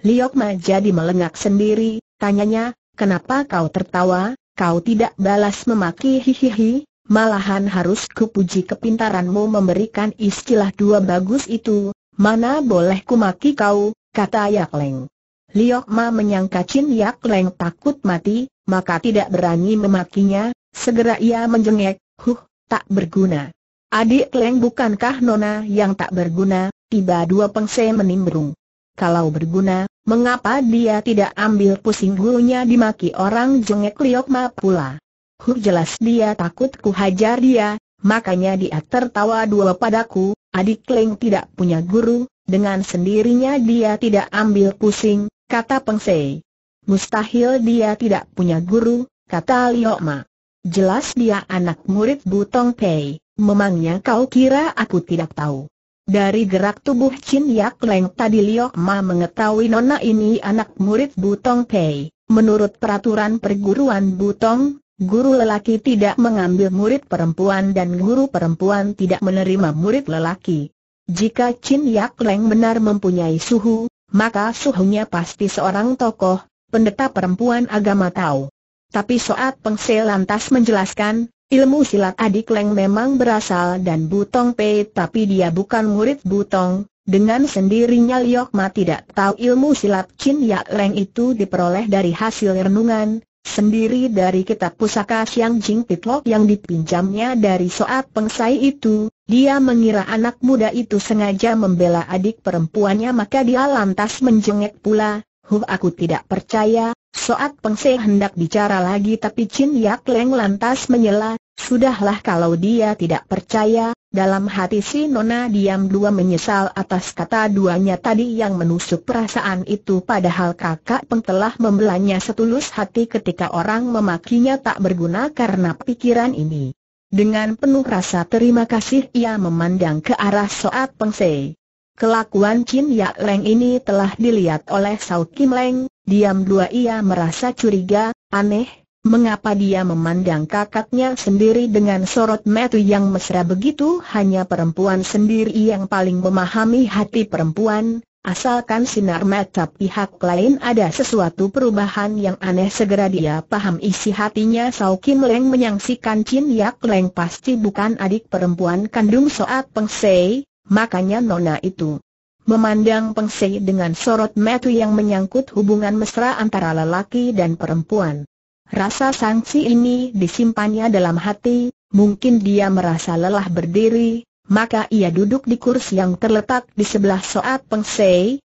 Liok jadi melengak sendiri, tanyanya, kenapa kau tertawa, kau tidak balas memaki hihihi, malahan harus kupuji kepintaranmu memberikan istilah dua bagus itu, mana boleh maki kau, kata Yak Leng. Liok Ma menyangka Chin Yak takut mati, maka tidak berani memakinya, segera ia menjengek, huh, tak berguna. Adik Leng bukankah Nona yang tak berguna, tiba dua pengse menimbrung. Kalau berguna, mengapa dia tidak ambil pusing gurunya dimaki orang jengek Liok Ma pula? Huh jelas dia takut ku hajar dia, makanya dia tertawa dua padaku, adik Leng tidak punya guru, dengan sendirinya dia tidak ambil pusing, kata Pengsei. Mustahil dia tidak punya guru, kata Liok Ma. Jelas dia anak murid Butong Pei, memangnya kau kira aku tidak tahu. Dari gerak tubuh Chin Yak Leng tadi Liok Ma mengetahui nona ini anak murid Butong Pei. Menurut peraturan perguruan Butong, guru lelaki tidak mengambil murid perempuan dan guru perempuan tidak menerima murid lelaki. Jika Chin Yak Leng benar mempunyai suhu, maka suhunya pasti seorang tokoh, pendeta perempuan agama tahu. Tapi Soat Pengsel lantas menjelaskan, Ilmu silat adik Leng memang berasal dan Butong Pei tapi dia bukan murid Butong. Dengan sendirinya Liok Ma tidak tahu ilmu silat Chin Yak Leng itu diperoleh dari hasil renungan, sendiri dari kitab pusaka Siang Jing Pitlok yang dipinjamnya dari soat pengsai itu, dia mengira anak muda itu sengaja membela adik perempuannya maka dia lantas menjengek pula, huh aku tidak percaya, Soat Pengse hendak bicara lagi tapi Chin Yak Leng lantas menyela, sudahlah kalau dia tidak percaya, dalam hati si Nona diam dua menyesal atas kata duanya tadi yang menusuk perasaan itu padahal kakak Peng telah membelanya setulus hati ketika orang memakinya tak berguna karena pikiran ini. Dengan penuh rasa terima kasih ia memandang ke arah Soat Pengse. Kelakuan Chin Yak Leng ini telah dilihat oleh Sau Kim Leng, diam dua ia merasa curiga, aneh, mengapa dia memandang kakaknya sendiri dengan sorot metu yang mesra begitu hanya perempuan sendiri yang paling memahami hati perempuan, asalkan sinar mata pihak lain ada sesuatu perubahan yang aneh segera dia paham isi hatinya Sau Kim Leng menyaksikan Chin Yak Leng pasti bukan adik perempuan kandung Soat Peng Sei, makanya nona itu memandang Peng dengan sorot metu yang menyangkut hubungan mesra antara lelaki dan perempuan. Rasa sanksi ini disimpannya dalam hati, mungkin dia merasa lelah berdiri, maka ia duduk di kursi yang terletak di sebelah Soat Peng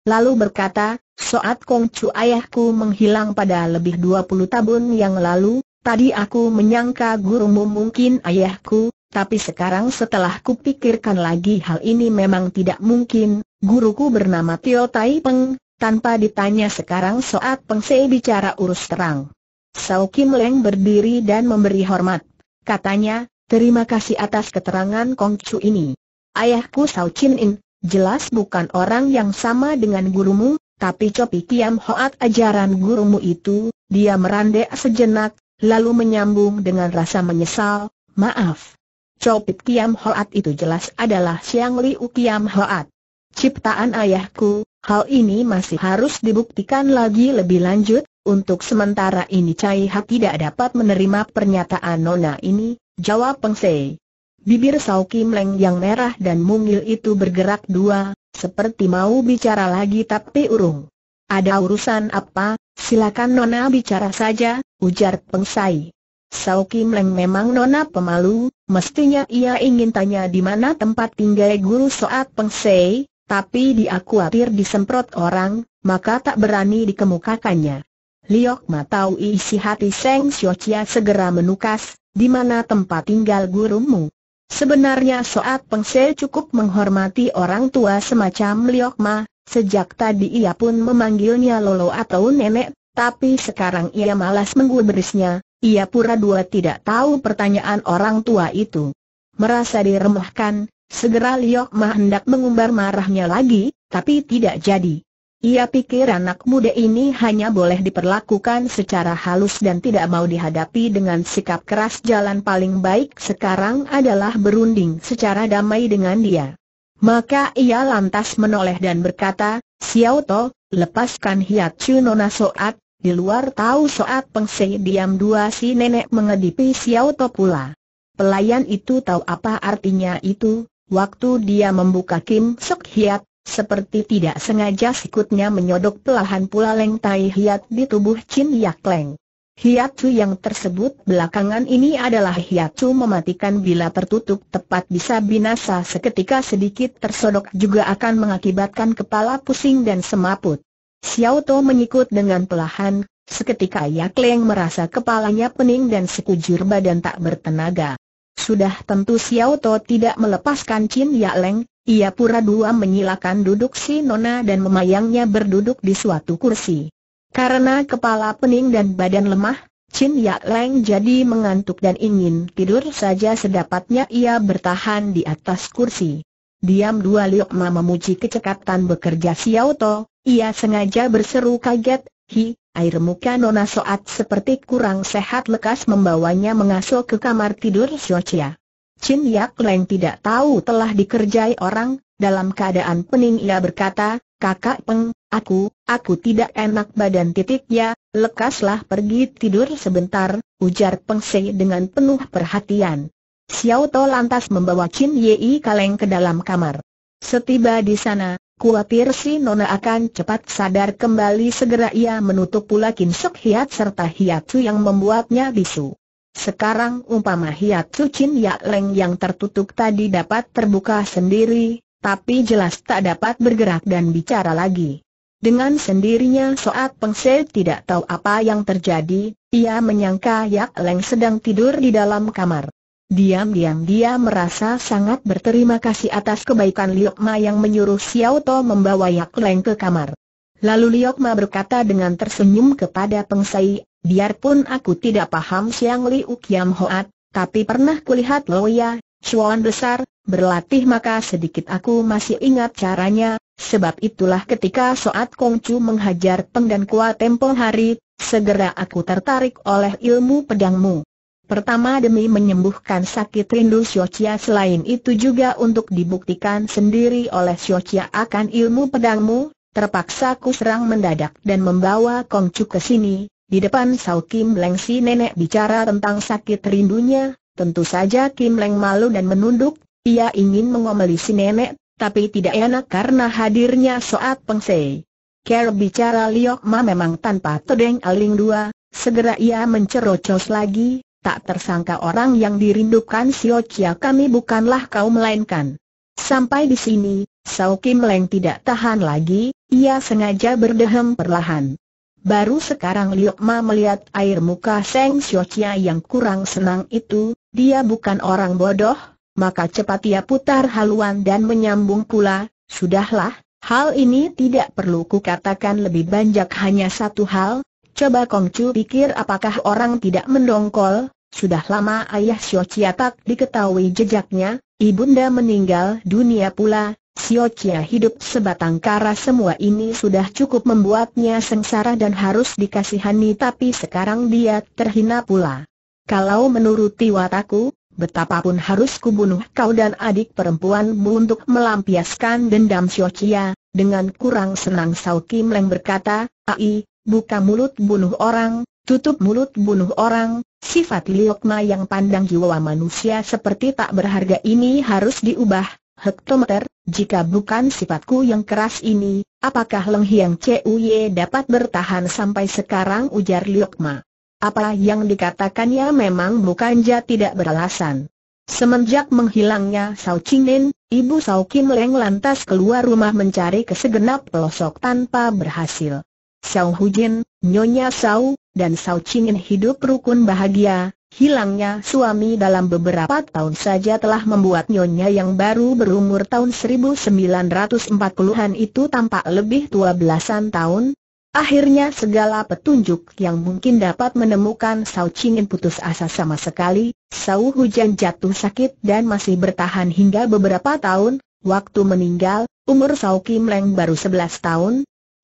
lalu berkata, Soat Kongcu ayahku menghilang pada lebih 20 tahun yang lalu, tadi aku menyangka gurumu mungkin ayahku, tapi sekarang setelah kupikirkan lagi hal ini memang tidak mungkin, guruku bernama Tio Tai Peng, tanpa ditanya sekarang saat Peng Sei bicara urus terang. Sau Kim Leng berdiri dan memberi hormat. Katanya, terima kasih atas keterangan Kong Chu ini. Ayahku Sao Chin In, jelas bukan orang yang sama dengan gurumu, tapi Copi Kiam Hoat ajaran gurumu itu, dia merandek sejenak, lalu menyambung dengan rasa menyesal, maaf, Copit Kiam Hoat itu jelas adalah Siang Liu Kiam Hoat. Ciptaan ayahku, hal ini masih harus dibuktikan lagi lebih lanjut, untuk sementara ini Cai Hak tidak dapat menerima pernyataan Nona ini, jawab Peng Sei. Bibir Sao Kim Leng yang merah dan mungil itu bergerak dua, seperti mau bicara lagi tapi urung. Ada urusan apa, silakan Nona bicara saja, ujar Peng Sei. Sao Kim Leng memang Nona pemalu, Mestinya ia ingin tanya di mana tempat tinggal guru Soat Pengsei, tapi dia khawatir disemprot orang, maka tak berani dikemukakannya. Liok Ma tahu isi hati Seng Xiaochia segera menukas, di mana tempat tinggal gurumu. Sebenarnya Soat Pengsei cukup menghormati orang tua semacam Liok Ma, sejak tadi ia pun memanggilnya Lolo atau Nenek, tapi sekarang ia malas menggubrisnya, ia pura-dua tidak tahu pertanyaan orang tua itu. Merasa diremehkan, segera Liok Ma hendak mengumbar marahnya lagi, tapi tidak jadi. Ia pikir anak muda ini hanya boleh diperlakukan secara halus dan tidak mau dihadapi dengan sikap keras jalan paling baik sekarang adalah berunding secara damai dengan dia. Maka ia lantas menoleh dan berkata, Xiao To, lepaskan Hiat Chu Nona Soat, di luar tahu saat Pengse diam dua si nenek mengedipi Xiao To pula. Pelayan itu tahu apa artinya itu, waktu dia membuka Kim Sok Hiat, seperti tidak sengaja sikutnya menyodok pelahan pula Leng Tai Hiat di tubuh Chin Yak Leng. Hiat Hiatsu yang tersebut belakangan ini adalah hiat hiatsu mematikan bila tertutup tepat bisa binasa seketika sedikit tersodok juga akan mengakibatkan kepala pusing dan semaput. Xiao To mengikut dengan pelahan, seketika Yak Leng merasa kepalanya pening dan sekujur badan tak bertenaga. Sudah tentu Xiao To tidak melepaskan Chin Yak Leng, ia pura dua menyilakan duduk si Nona dan memayangnya berduduk di suatu kursi. Karena kepala pening dan badan lemah, Chin Yak Leng jadi mengantuk dan ingin tidur saja sedapatnya ia bertahan di atas kursi. Diam dua liuk mama memuji kecekatan bekerja Xiao To, ia sengaja berseru kaget, hi, air muka Nona Soat seperti kurang sehat lekas membawanya mengasuh ke kamar tidur Xiaochia. Chin Yak Leng tidak tahu telah dikerjai orang, dalam keadaan pening ia berkata, kakak peng, aku, aku tidak enak badan titik ya, lekaslah pergi tidur sebentar, ujar Peng Sei dengan penuh perhatian. Xiao To lantas membawa Chin Yi kaleng ke dalam kamar. Setiba di sana, kuatir si Nona akan cepat sadar kembali segera ia menutup pula Kim Sok Hiat serta Hiatsu yang membuatnya bisu. Sekarang umpama Hiatsu Chin Yak Leng yang tertutup tadi dapat terbuka sendiri, tapi jelas tak dapat bergerak dan bicara lagi. Dengan sendirinya Soat Pengse tidak tahu apa yang terjadi, ia menyangka Yak Leng sedang tidur di dalam kamar. Diam-diam dia merasa sangat berterima kasih atas kebaikan Liok Ma yang menyuruh Xiao To membawa Yak Leng ke kamar. Lalu Liok Ma berkata dengan tersenyum kepada Peng Sai, biarpun aku tidak paham Siang Liu Kiam Hoat, tapi pernah kulihat Loya, Chuan besar, berlatih maka sedikit aku masih ingat caranya, sebab itulah ketika Soat Chu menghajar Peng dan kuat tempo hari, segera aku tertarik oleh ilmu pedangmu. Pertama demi menyembuhkan sakit rindu Xiochia selain itu juga untuk dibuktikan sendiri oleh Xiochia akan ilmu pedangmu, terpaksa ku serang mendadak dan membawa Chu ke sini. Di depan Sao Kim Leng si nenek bicara tentang sakit rindunya, tentu saja Kim Leng malu dan menunduk, ia ingin mengomeli si nenek, tapi tidak enak karena hadirnya Soat Sei. Ker bicara Liok Ma memang tanpa tedeng aling dua, segera ia mencerocos lagi, tak tersangka orang yang dirindukan Sio Chia kami bukanlah kau melainkan. Sampai di sini, Sao Kim Leng tidak tahan lagi, ia sengaja berdehem perlahan. Baru sekarang Liu Ma melihat air muka Seng Sio Chia yang kurang senang itu, dia bukan orang bodoh, maka cepat ia putar haluan dan menyambung pula, sudahlah, hal ini tidak perlu kukatakan lebih banyak hanya satu hal, coba Kongcu pikir apakah orang tidak mendongkol, sudah lama ayah Sio Chia tak diketahui jejaknya, ibunda meninggal dunia pula, Sio Chia hidup sebatang kara semua ini sudah cukup membuatnya sengsara dan harus dikasihani tapi sekarang dia terhina pula. Kalau menuruti wataku, betapapun harus kubunuh kau dan adik perempuanmu untuk melampiaskan dendam Sio Chia, dengan kurang senang Sao Kim Leng berkata, Ai, buka mulut bunuh orang, Tutup mulut bunuh orang, sifat Liokma yang pandang jiwa manusia seperti tak berharga ini harus diubah, hektometer, jika bukan sifatku yang keras ini, apakah Leng Hiang Cuy dapat bertahan sampai sekarang ujar Liokma. Apa yang dikatakannya memang bukan ja tidak beralasan. Semenjak menghilangnya Sao Chingin, ibu Sao Kim Leng lantas keluar rumah mencari ke segenap pelosok tanpa berhasil. Xiao Hujin, Nyonya Sao, dan Sao Chingin hidup rukun bahagia, hilangnya suami dalam beberapa tahun saja telah membuat Nyonya yang baru berumur tahun 1940-an itu tampak lebih tua belasan tahun. Akhirnya segala petunjuk yang mungkin dapat menemukan Sao Chingin putus asa sama sekali, Sao Hujan jatuh sakit dan masih bertahan hingga beberapa tahun, waktu meninggal, umur Sao Kim Leng baru 11 tahun,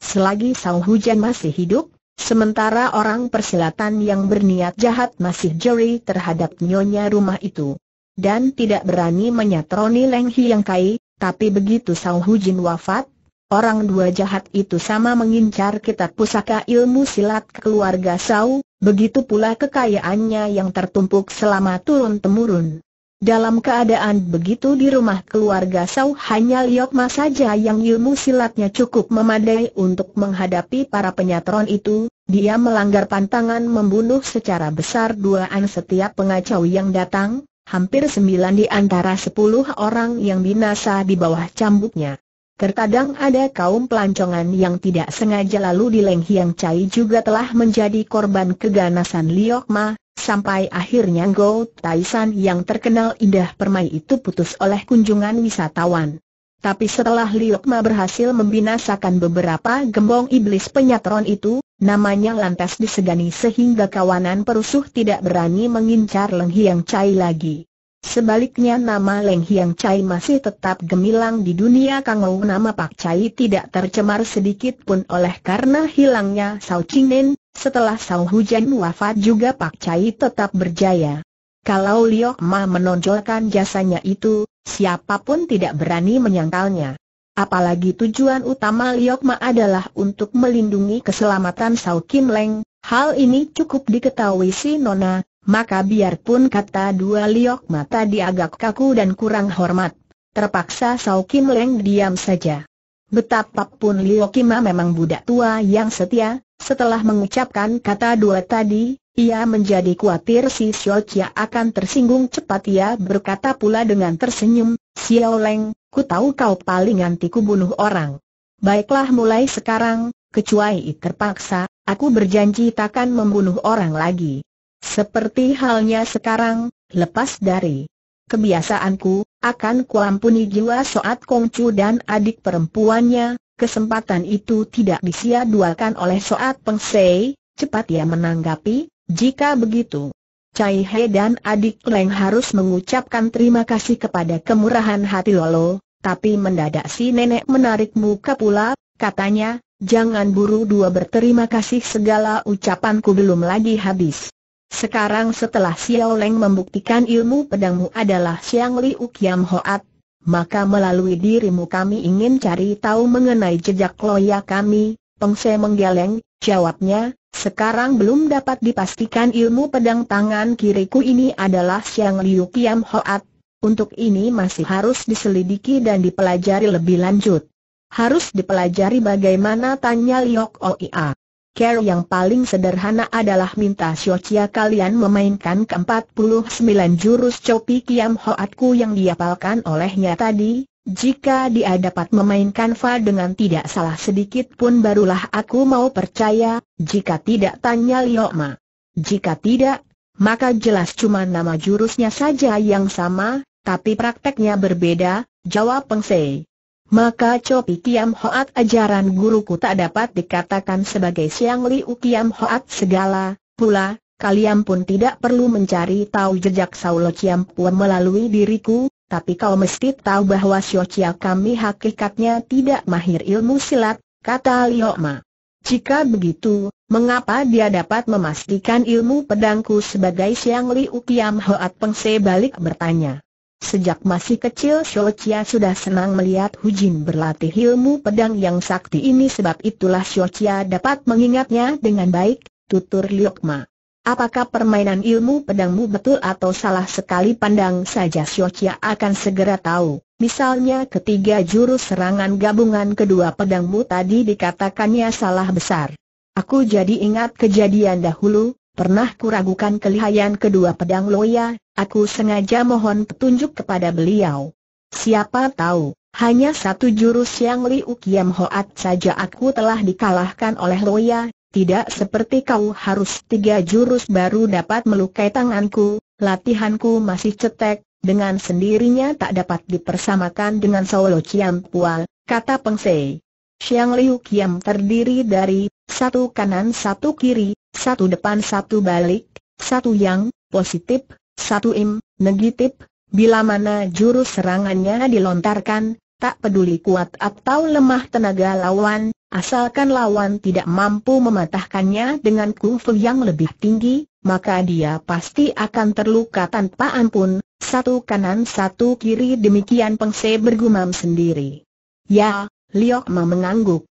Selagi Sang Hujan masih hidup, sementara orang persilatan yang berniat jahat masih jeri terhadap nyonya rumah itu. Dan tidak berani menyatroni Leng Hiang Kai, tapi begitu Sang Hujin wafat, orang dua jahat itu sama mengincar kitab pusaka ilmu silat keluarga Sau, begitu pula kekayaannya yang tertumpuk selama turun-temurun. Dalam keadaan begitu di rumah keluarga Sau hanya Liokma saja yang ilmu silatnya cukup memadai untuk menghadapi para penyatron itu, dia melanggar pantangan membunuh secara besar duaan setiap pengacau yang datang, hampir sembilan di antara sepuluh orang yang binasa di bawah cambuknya. Terkadang ada kaum pelancongan yang tidak sengaja lalu di Leng Hiang Cai juga telah menjadi korban keganasan Liokma, Sampai akhirnya Go Taisan yang terkenal indah permai itu putus oleh kunjungan wisatawan. Tapi setelah Liokma berhasil membinasakan beberapa gembong iblis penyatron itu, namanya lantas disegani sehingga kawanan perusuh tidak berani mengincar Leng Hiang Cai lagi. Sebaliknya nama Leng Hiang Chai masih tetap gemilang di dunia Kangou nama Pak Chai tidak tercemar sedikit pun oleh karena hilangnya Sao ching nen. setelah Sao Hujan wafat juga Pak Chai tetap berjaya. Kalau Liok Ma menonjolkan jasanya itu, siapapun tidak berani menyangkalnya. Apalagi tujuan utama Liok Ma adalah untuk melindungi keselamatan Sao Kim Leng, hal ini cukup diketahui si Nona, maka biarpun kata dua liok mata diagak kaku dan kurang hormat. Terpaksa Sao Kim Leng diam saja. Betapapun Liokima memang budak tua yang setia, setelah mengucapkan kata dua tadi, ia menjadi khawatir si Xiao Chia akan tersinggung cepat ia berkata pula dengan tersenyum, Xiao Leng, ku tahu kau paling anti ku bunuh orang. Baiklah mulai sekarang, kecuali terpaksa, aku berjanji takkan membunuh orang lagi. Seperti halnya sekarang, lepas dari kebiasaanku, akan kuampuni jiwa Soat Kongcu dan adik perempuannya, kesempatan itu tidak disia-duakan oleh Soat Pengsei, cepat ia menanggapi, jika begitu. Cai He dan adik Leng harus mengucapkan terima kasih kepada kemurahan hati Lolo, tapi mendadak si nenek menarik muka pula, katanya, jangan buru dua berterima kasih segala ucapanku belum lagi habis. Sekarang setelah Xiao Leng membuktikan ilmu pedangmu adalah Xiang Liu Kiam Hoat, maka melalui dirimu kami ingin cari tahu mengenai jejak loya kami, Pengse menggeleng, jawabnya, sekarang belum dapat dipastikan ilmu pedang tangan kiriku ini adalah Xiang Liu Kiam Hoat, untuk ini masih harus diselidiki dan dipelajari lebih lanjut. Harus dipelajari bagaimana tanya Liok Oia. Cara yang paling sederhana adalah minta Xiochia kalian memainkan ke-49 jurus Copi Kiam Hoatku yang diapalkan olehnya tadi, jika dia dapat memainkan Fa dengan tidak salah sedikit pun barulah aku mau percaya, jika tidak tanya Ma. Jika tidak, maka jelas cuma nama jurusnya saja yang sama, tapi prakteknya berbeda, jawab Sei maka Copi Kiam Hoat ajaran guruku tak dapat dikatakan sebagai Siang Liu Kiam Hoat segala, pula, kalian pun tidak perlu mencari tahu jejak Saulo Kiam Puan melalui diriku, tapi kau mesti tahu bahwa Chia kami hakikatnya tidak mahir ilmu silat, kata Ma. Jika begitu, mengapa dia dapat memastikan ilmu pedangku sebagai Siang Liu Kiam Hoat Pengse balik bertanya. Sejak masih kecil Xiao Chia sudah senang melihat Hu Jin berlatih ilmu pedang yang sakti ini sebab itulah Xiao Chia dapat mengingatnya dengan baik, tutur Liok Ma. Apakah permainan ilmu pedangmu betul atau salah sekali pandang saja Xiao Chia akan segera tahu. Misalnya ketiga jurus serangan gabungan kedua pedangmu tadi dikatakannya salah besar. Aku jadi ingat kejadian dahulu, Pernah kuragukan kelihayan kedua pedang Loya, aku sengaja mohon petunjuk kepada beliau. Siapa tahu, hanya satu jurus yang Liu Kiam Hoat saja aku telah dikalahkan oleh Loya, tidak seperti kau harus tiga jurus baru dapat melukai tanganku, latihanku masih cetek, dengan sendirinya tak dapat dipersamakan dengan Solo Kiam Pual, kata Peng Sei. Siang Liu Kiam terdiri dari satu kanan satu kiri, satu depan satu balik, satu yang, positif, satu im, negatif, bila mana jurus serangannya dilontarkan, tak peduli kuat atau lemah tenaga lawan, asalkan lawan tidak mampu mematahkannya dengan kungfu yang lebih tinggi, maka dia pasti akan terluka tanpa ampun, satu kanan satu kiri demikian Pengse bergumam sendiri. Ya, Liok Ma mengangguk.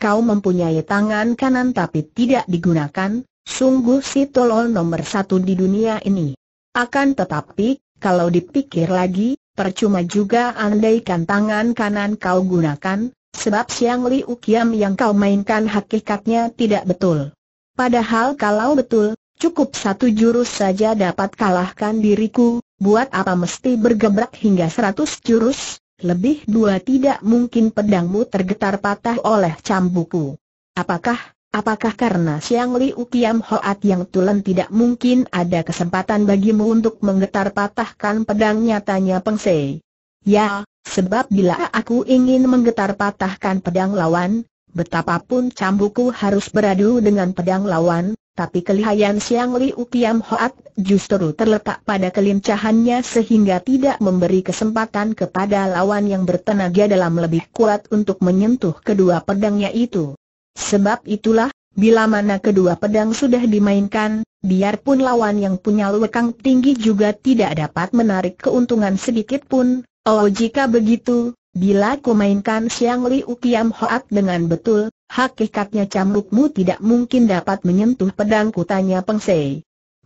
Kau mempunyai tangan kanan tapi tidak digunakan, Sungguh si tolol nomor satu di dunia ini. Akan tetapi, kalau dipikir lagi, percuma juga andaikan tangan kanan kau gunakan, sebab siang Liu ukiam yang kau mainkan hakikatnya tidak betul. Padahal kalau betul, cukup satu jurus saja dapat kalahkan diriku, buat apa mesti bergebrak hingga seratus jurus? Lebih dua tidak mungkin pedangmu tergetar patah oleh cambuku. Apakah Apakah karena Siang Liu Kiam Hoat yang tulen tidak mungkin ada kesempatan bagimu untuk menggetar patahkan pedangnya tanya Peng Sei? Ya, sebab bila aku ingin menggetar patahkan pedang lawan, betapapun cambuku harus beradu dengan pedang lawan, tapi kelihayan Siang Liu Kiam Hoat justru terletak pada kelincahannya sehingga tidak memberi kesempatan kepada lawan yang bertenaga dalam lebih kuat untuk menyentuh kedua pedangnya itu. Sebab itulah, bila mana kedua pedang sudah dimainkan, biarpun lawan yang punya lekang tinggi juga tidak dapat menarik keuntungan sedikit pun. Oh jika begitu, bila ku mainkan Siang Li Ukiam Hoat dengan betul, hakikatnya cambukmu tidak mungkin dapat menyentuh pedangku tanya Peng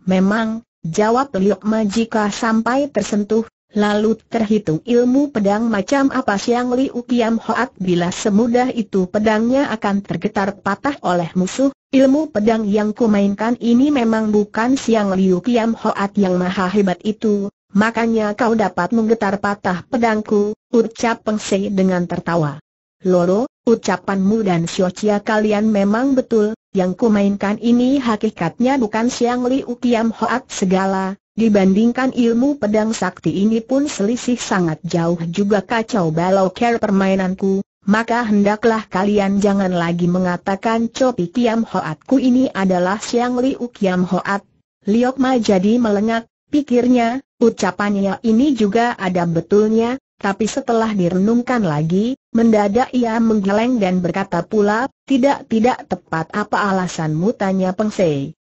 Memang, jawab Liok Ma jika sampai tersentuh, Lalu terhitung ilmu pedang macam apa siang Liu Kiam Hoat bila semudah itu pedangnya akan tergetar patah oleh musuh, ilmu pedang yang kumainkan ini memang bukan siang Liu Kiam Hoat yang maha hebat itu, makanya kau dapat menggetar patah pedangku, ucap Peng Se dengan tertawa. Loro, ucapanmu dan siocia kalian memang betul, yang kumainkan ini hakikatnya bukan siang Liu Kiam Hoat segala, Dibandingkan ilmu pedang sakti ini pun selisih sangat jauh juga kacau balau care permainanku, maka hendaklah kalian jangan lagi mengatakan Copi Kiam Hoatku ini adalah Siang Liu Kiam Hoat. Liokma jadi melengak, pikirnya, ucapannya ini juga ada betulnya, tapi setelah direnungkan lagi, mendadak ia menggeleng dan berkata pula, tidak tidak tepat apa alasanmu tanya Peng Sei.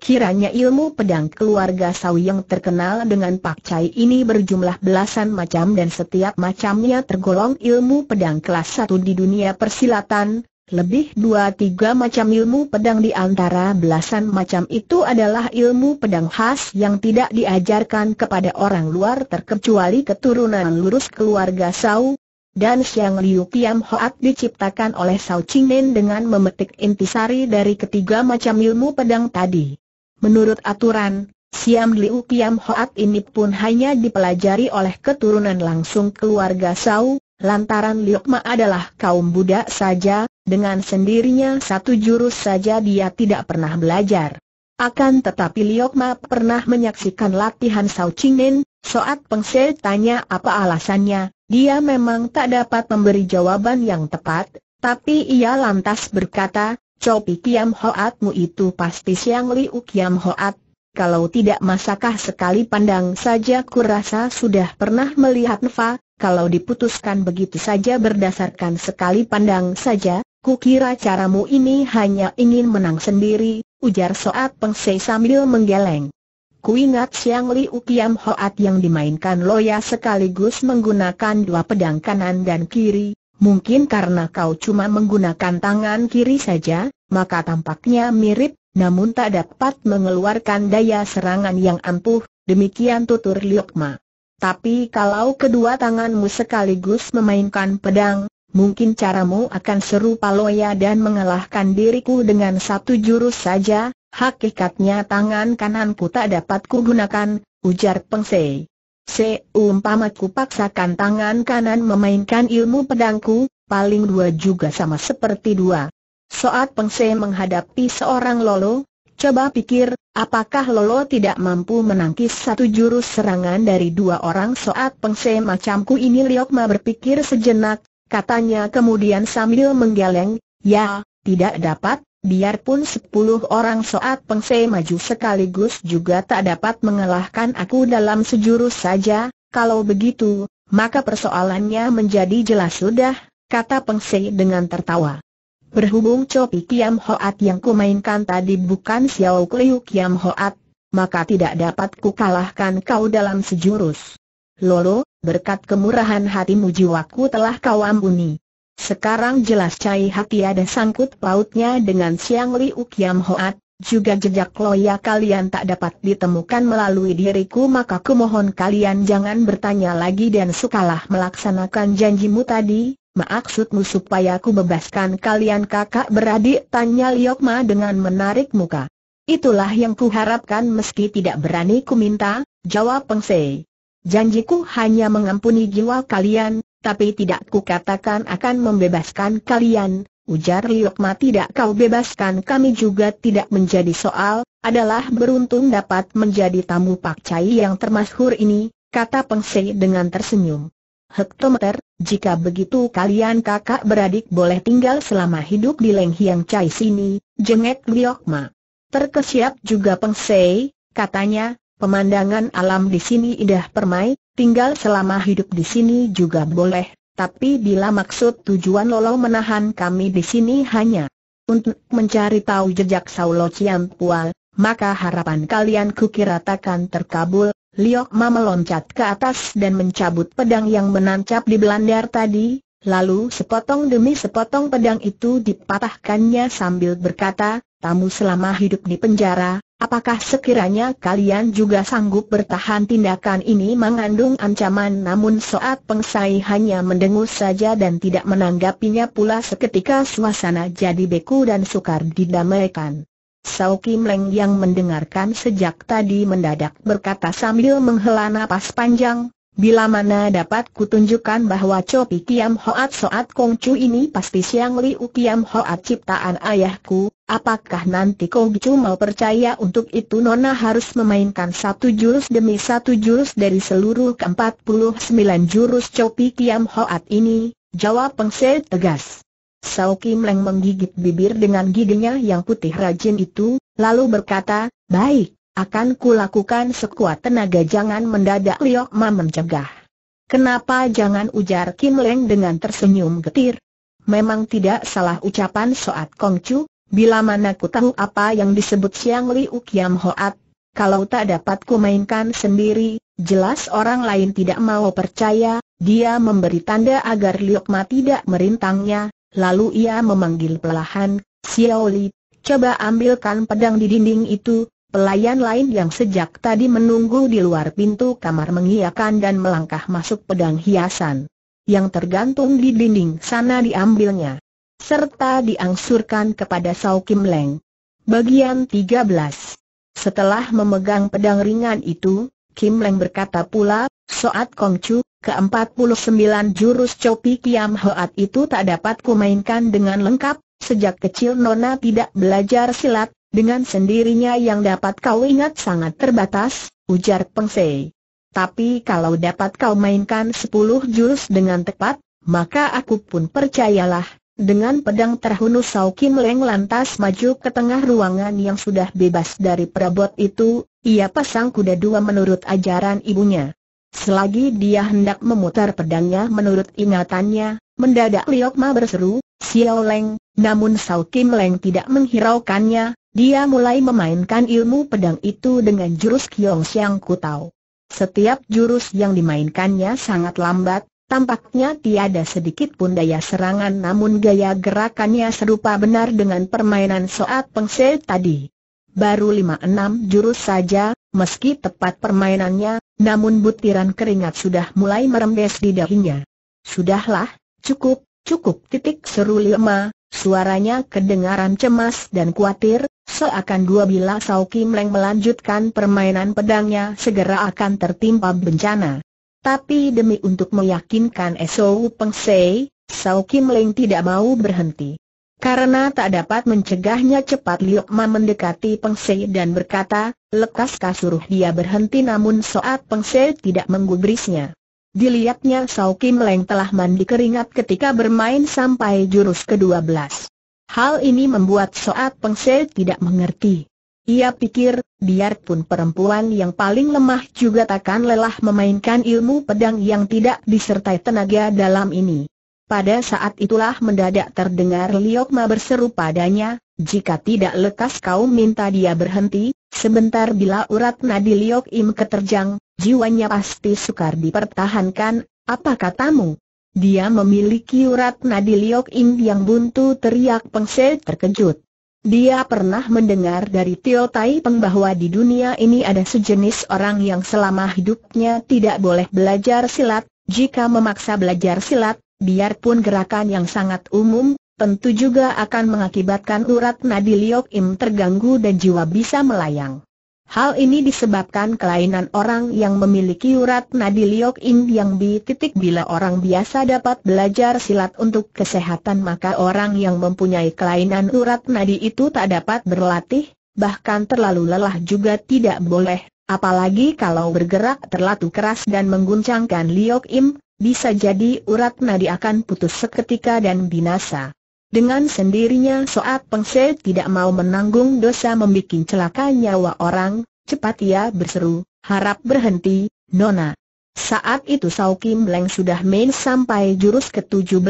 Kiranya ilmu pedang keluarga Sau yang terkenal dengan Pak Cai ini berjumlah belasan macam dan setiap macamnya tergolong ilmu pedang kelas satu di dunia persilatan. Lebih dua tiga macam ilmu pedang di antara belasan macam itu adalah ilmu pedang khas yang tidak diajarkan kepada orang luar terkecuali keturunan lurus keluarga Sau, dan Xiang Liu Piam Hoat diciptakan oleh Sao Chingnen dengan memetik intisari dari ketiga macam ilmu pedang tadi. Menurut aturan, Siam Liu Piam Hoat ini pun hanya dipelajari oleh keturunan langsung keluarga Sau, lantaran Liu Ma adalah kaum Buddha saja, dengan sendirinya satu jurus saja dia tidak pernah belajar. Akan tetapi Liu Ma pernah menyaksikan latihan sau Chingnen, Soat pengsel tanya apa alasannya, dia memang tak dapat memberi jawaban yang tepat, tapi ia lantas berkata, Copi Kiam Hoatmu itu pasti Siang Liu Kiam Hoat, kalau tidak masakah sekali pandang saja kurasa sudah pernah melihat Nfa, kalau diputuskan begitu saja berdasarkan sekali pandang saja, ku kira caramu ini hanya ingin menang sendiri, ujar Soat Pengsei sambil menggeleng. Kuingat Siang Liu Kiam Hoat yang dimainkan Loya sekaligus menggunakan dua pedang kanan dan kiri, Mungkin karena kau cuma menggunakan tangan kiri saja, maka tampaknya mirip, namun tak dapat mengeluarkan daya serangan yang ampuh, demikian tutur Liokma. Tapi kalau kedua tanganmu sekaligus memainkan pedang, mungkin caramu akan serupa loya dan mengalahkan diriku dengan satu jurus saja, hakikatnya tangan kananku tak dapat kugunakan, ujar Pengsei. Seumpamaku paksakan tangan kanan memainkan ilmu pedangku, paling dua juga sama seperti dua. Soat Pengse menghadapi seorang Lolo, coba pikir, apakah Lolo tidak mampu menangkis satu jurus serangan dari dua orang Soat Pengse macamku ini Liokma berpikir sejenak, katanya kemudian sambil menggeleng, ya, tidak dapat, Biarpun sepuluh orang soat pengse maju sekaligus juga tak dapat mengalahkan aku dalam sejurus saja, kalau begitu, maka persoalannya menjadi jelas sudah, kata pengse dengan tertawa. Berhubung Chopi Kiam Hoat yang kumainkan tadi bukan Xiao Kliu Kiam Hoat, maka tidak dapat kukalahkan kau dalam sejurus. Lolo, berkat kemurahan hatimu jiwaku telah kau ampuni. Sekarang jelas Cai Hati ada sangkut pautnya dengan Siang Liu Kiam Hoat, juga jejak loya kalian tak dapat ditemukan melalui diriku maka kumohon kalian jangan bertanya lagi dan sukalah melaksanakan janjimu tadi, maksudmu supaya ku bebaskan kalian kakak beradik tanya Liokma dengan menarik muka. Itulah yang kuharapkan meski tidak berani ku minta, jawab Sei. Janjiku hanya mengampuni jiwa kalian, tapi tidak kukatakan akan membebaskan kalian, ujar Liokma tidak kau bebaskan kami juga tidak menjadi soal, adalah beruntung dapat menjadi tamu Pak Cai yang termasyhur ini, kata Peng Sei dengan tersenyum. Hektometer, jika begitu kalian kakak beradik boleh tinggal selama hidup di Leng Hiang Cai sini, jengek Liokma. Terkesiap juga Peng Sei, katanya, pemandangan alam di sini indah permai, tinggal selama hidup di sini juga boleh, tapi bila maksud tujuan Lolo menahan kami di sini hanya untuk mencari tahu jejak Saulo Ciampual, maka harapan kalian kukira takkan terkabul. Liok Ma meloncat ke atas dan mencabut pedang yang menancap di belandar tadi, lalu sepotong demi sepotong pedang itu dipatahkannya sambil berkata, tamu selama hidup di penjara, Apakah sekiranya kalian juga sanggup bertahan tindakan ini mengandung ancaman namun Soat Pengsai hanya mendengus saja dan tidak menanggapinya pula seketika suasana jadi beku dan sukar didamaikan. Sao Kim Leng yang mendengarkan sejak tadi mendadak berkata sambil menghela napas panjang, bila mana dapat kutunjukkan bahwa Chopi Kiam Hoat Soat Chu ini pasti Siang Liu Kiam Hoat ciptaan ayahku, Apakah nanti Chu mau percaya untuk itu Nona harus memainkan satu jurus demi satu jurus dari seluruh ke-49 jurus Chopi Kiam Hoat ini? Jawab Peng Se tegas. Sao Kim Leng menggigit bibir dengan giginya yang putih rajin itu, lalu berkata, Baik, akan kulakukan sekuat tenaga jangan mendadak Liok Ma mencegah. Kenapa jangan ujar Kim Leng dengan tersenyum getir? Memang tidak salah ucapan Soat Kong Chu. Bila mana ku tahu apa yang disebut Siang Liu Kiam Hoat, kalau tak dapat ku mainkan sendiri, jelas orang lain tidak mau percaya, dia memberi tanda agar Liokma tidak merintangnya, lalu ia memanggil pelahan, Xiao Li, coba ambilkan pedang di dinding itu, Pelayan lain yang sejak tadi menunggu di luar pintu kamar mengiakan dan melangkah masuk pedang hiasan. Yang tergantung di dinding sana diambilnya serta diangsurkan kepada Sau Kim Leng. Bagian 13 Setelah memegang pedang ringan itu, Kim Leng berkata pula, Soat Kong Chu, ke-49 jurus chopi Kiam Hoat itu tak dapat kumainkan dengan lengkap, sejak kecil Nona tidak belajar silat, dengan sendirinya yang dapat kau ingat sangat terbatas, ujar Peng Sei. Tapi kalau dapat kau mainkan 10 jurus dengan tepat, maka aku pun percayalah, dengan pedang terhunus Sao Kim Leng lantas maju ke tengah ruangan yang sudah bebas dari perabot itu, ia pasang kuda dua menurut ajaran ibunya. Selagi dia hendak memutar pedangnya menurut ingatannya, mendadak Liok Ma berseru, Xiao Leng, namun Sao Kim Leng tidak menghiraukannya, dia mulai memainkan ilmu pedang itu dengan jurus Kiong Siang Kutau. Setiap jurus yang dimainkannya sangat lambat, Tampaknya tiada sedikit pun daya serangan namun gaya gerakannya serupa benar dengan permainan soat pengse tadi. Baru lima enam jurus saja, meski tepat permainannya, namun butiran keringat sudah mulai merembes di dahinya. Sudahlah, cukup, cukup titik seru lima, suaranya kedengaran cemas dan khawatir, seakan dua bila Sao Kim Leng melanjutkan permainan pedangnya segera akan tertimpa bencana. Tapi demi untuk meyakinkan Esau Peng Sei, Sao Kim Leng tidak mau berhenti. Karena tak dapat mencegahnya cepat Liok Ma mendekati Peng dan berkata, lekas kasuruh dia berhenti namun saat Peng tidak menggubrisnya. Dilihatnya Sao Kim Leng telah mandi keringat ketika bermain sampai jurus ke-12. Hal ini membuat saat Peng tidak mengerti. Ia pikir, biarpun perempuan yang paling lemah juga takkan lelah memainkan ilmu pedang yang tidak disertai tenaga dalam ini. Pada saat itulah mendadak terdengar Liokma berseru padanya, jika tidak lekas kau minta dia berhenti, sebentar bila urat nadi Liok Im keterjang, jiwanya pasti sukar dipertahankan, apa katamu? Dia memiliki urat nadi Liok Im yang buntu teriak Pengsel terkejut. Dia pernah mendengar dari Tio Tai Peng bahwa di dunia ini ada sejenis orang yang selama hidupnya tidak boleh belajar silat, jika memaksa belajar silat, biarpun gerakan yang sangat umum, tentu juga akan mengakibatkan urat nadi Liok Im terganggu dan jiwa bisa melayang. Hal ini disebabkan kelainan orang yang memiliki urat nadi liok in yang bi titik bila orang biasa dapat belajar silat untuk kesehatan maka orang yang mempunyai kelainan urat nadi itu tak dapat berlatih, bahkan terlalu lelah juga tidak boleh, apalagi kalau bergerak terlalu keras dan mengguncangkan liok im, bisa jadi urat nadi akan putus seketika dan binasa. Dengan sendirinya Soat Pengse tidak mau menanggung dosa membuat celaka nyawa orang, cepat ia berseru, harap berhenti, Nona. Saat itu Sao Kim Leng sudah main sampai jurus ke-17,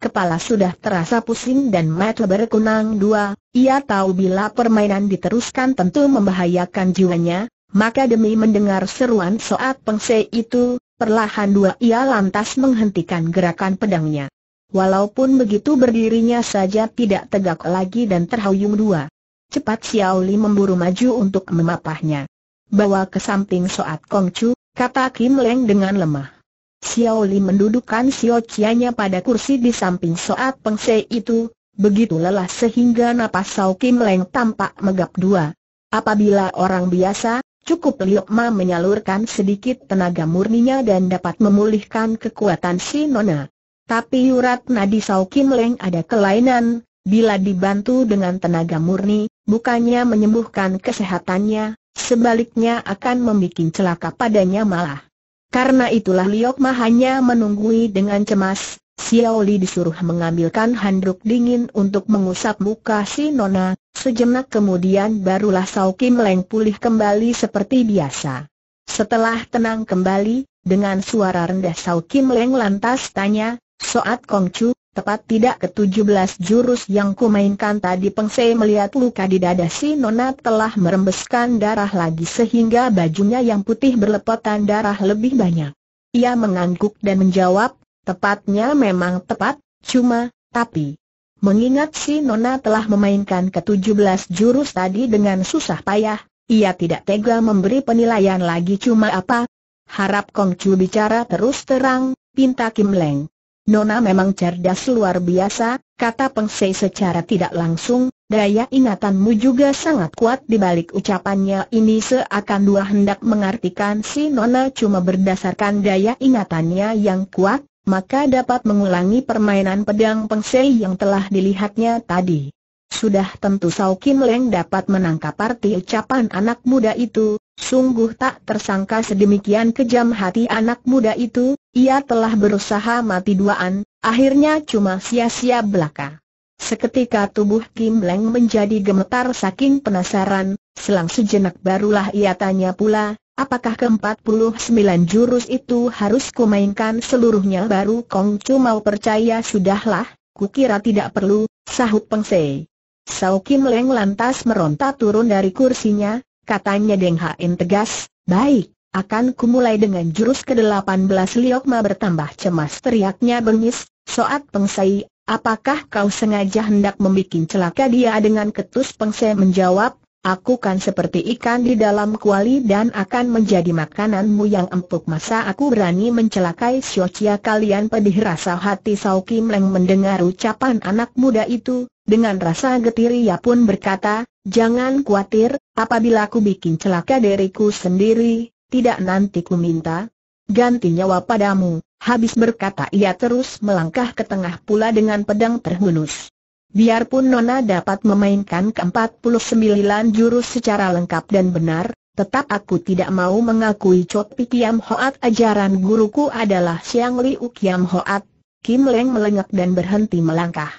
kepala sudah terasa pusing dan mata berkunang dua, ia tahu bila permainan diteruskan tentu membahayakan jiwanya, maka demi mendengar seruan Soat Pengse itu, perlahan dua ia lantas menghentikan gerakan pedangnya. Walaupun begitu berdirinya saja tidak tegak lagi dan terhuyung dua. Cepat Xiaoli memburu maju untuk memapahnya. Bawa ke samping Soat Kong Chu, kata Kim Leng dengan lemah. Xiaoli Li mendudukan Xiao Chianya pada kursi di samping Soat Peng Se itu, begitu lelah sehingga napas Sao Kim Leng tampak megap dua. Apabila orang biasa, Cukup Liok Ma menyalurkan sedikit tenaga murninya dan dapat memulihkan kekuatan si Nona. Tapi urat Nadi Sau Kim Leng ada kelainan, bila dibantu dengan tenaga murni, bukannya menyembuhkan kesehatannya, sebaliknya akan membuat celaka padanya malah. Karena itulah Liok Ma hanya menunggui dengan cemas, Xiao Li disuruh mengambilkan handuk dingin untuk mengusap muka si Nona, sejenak kemudian barulah Sau Kim Leng pulih kembali seperti biasa. Setelah tenang kembali, dengan suara rendah Sau Kim Leng lantas tanya, Soat Chu, tepat tidak ke-17 jurus yang kumainkan tadi Peng Sei melihat luka di dada si Nona telah merembeskan darah lagi sehingga bajunya yang putih berlepotan darah lebih banyak. Ia mengangguk dan menjawab, tepatnya memang tepat, cuma, tapi... Mengingat si Nona telah memainkan ke-17 jurus tadi dengan susah payah, ia tidak tega memberi penilaian lagi cuma apa? Harap Kong Chu bicara terus terang, pinta Kim Leng. Nona memang cerdas luar biasa, kata Peng Sei secara tidak langsung, daya ingatanmu juga sangat kuat di balik ucapannya ini seakan dua hendak mengartikan si Nona cuma berdasarkan daya ingatannya yang kuat, maka dapat mengulangi permainan pedang Peng Sei yang telah dilihatnya tadi. Sudah tentu Saukin Kim Leng dapat menangkap arti ucapan anak muda itu, sungguh tak tersangka sedemikian kejam hati anak muda itu, ia telah berusaha mati duaan, akhirnya cuma sia-sia belaka. Seketika tubuh Kim Leng menjadi gemetar saking penasaran, selang sejenak barulah ia tanya pula, apakah ke-49 jurus itu harus kumainkan seluruhnya baru Kong Chu mau percaya sudahlah, kukira tidak perlu, sahut Peng Sei. Sao Kim Leng lantas meronta turun dari kursinya, katanya Deng Hain tegas, baik, akan kumulai dengan jurus ke-18 Liokma bertambah cemas teriaknya bengis, Soat Pengsai, apakah kau sengaja hendak membuat celaka dia dengan ketus Pengsai menjawab, aku kan seperti ikan di dalam kuali dan akan menjadi makananmu yang empuk masa aku berani mencelakai Siocia kalian pedih rasa hati Sao Kim Leng mendengar ucapan anak muda itu, dengan rasa getir ia pun berkata, jangan khawatir, apabila aku bikin celaka diriku sendiri, tidak nanti ku minta, ganti nyawa padamu, habis berkata ia terus melangkah ke tengah pula dengan pedang terhunus. Biarpun Nona dapat memainkan ke-49 jurus secara lengkap dan benar, tetap aku tidak mau mengakui Chotpi Kiam Hoat ajaran guruku adalah Siang Liu Kiam Hoat, Kim Leng melengak dan berhenti melangkah.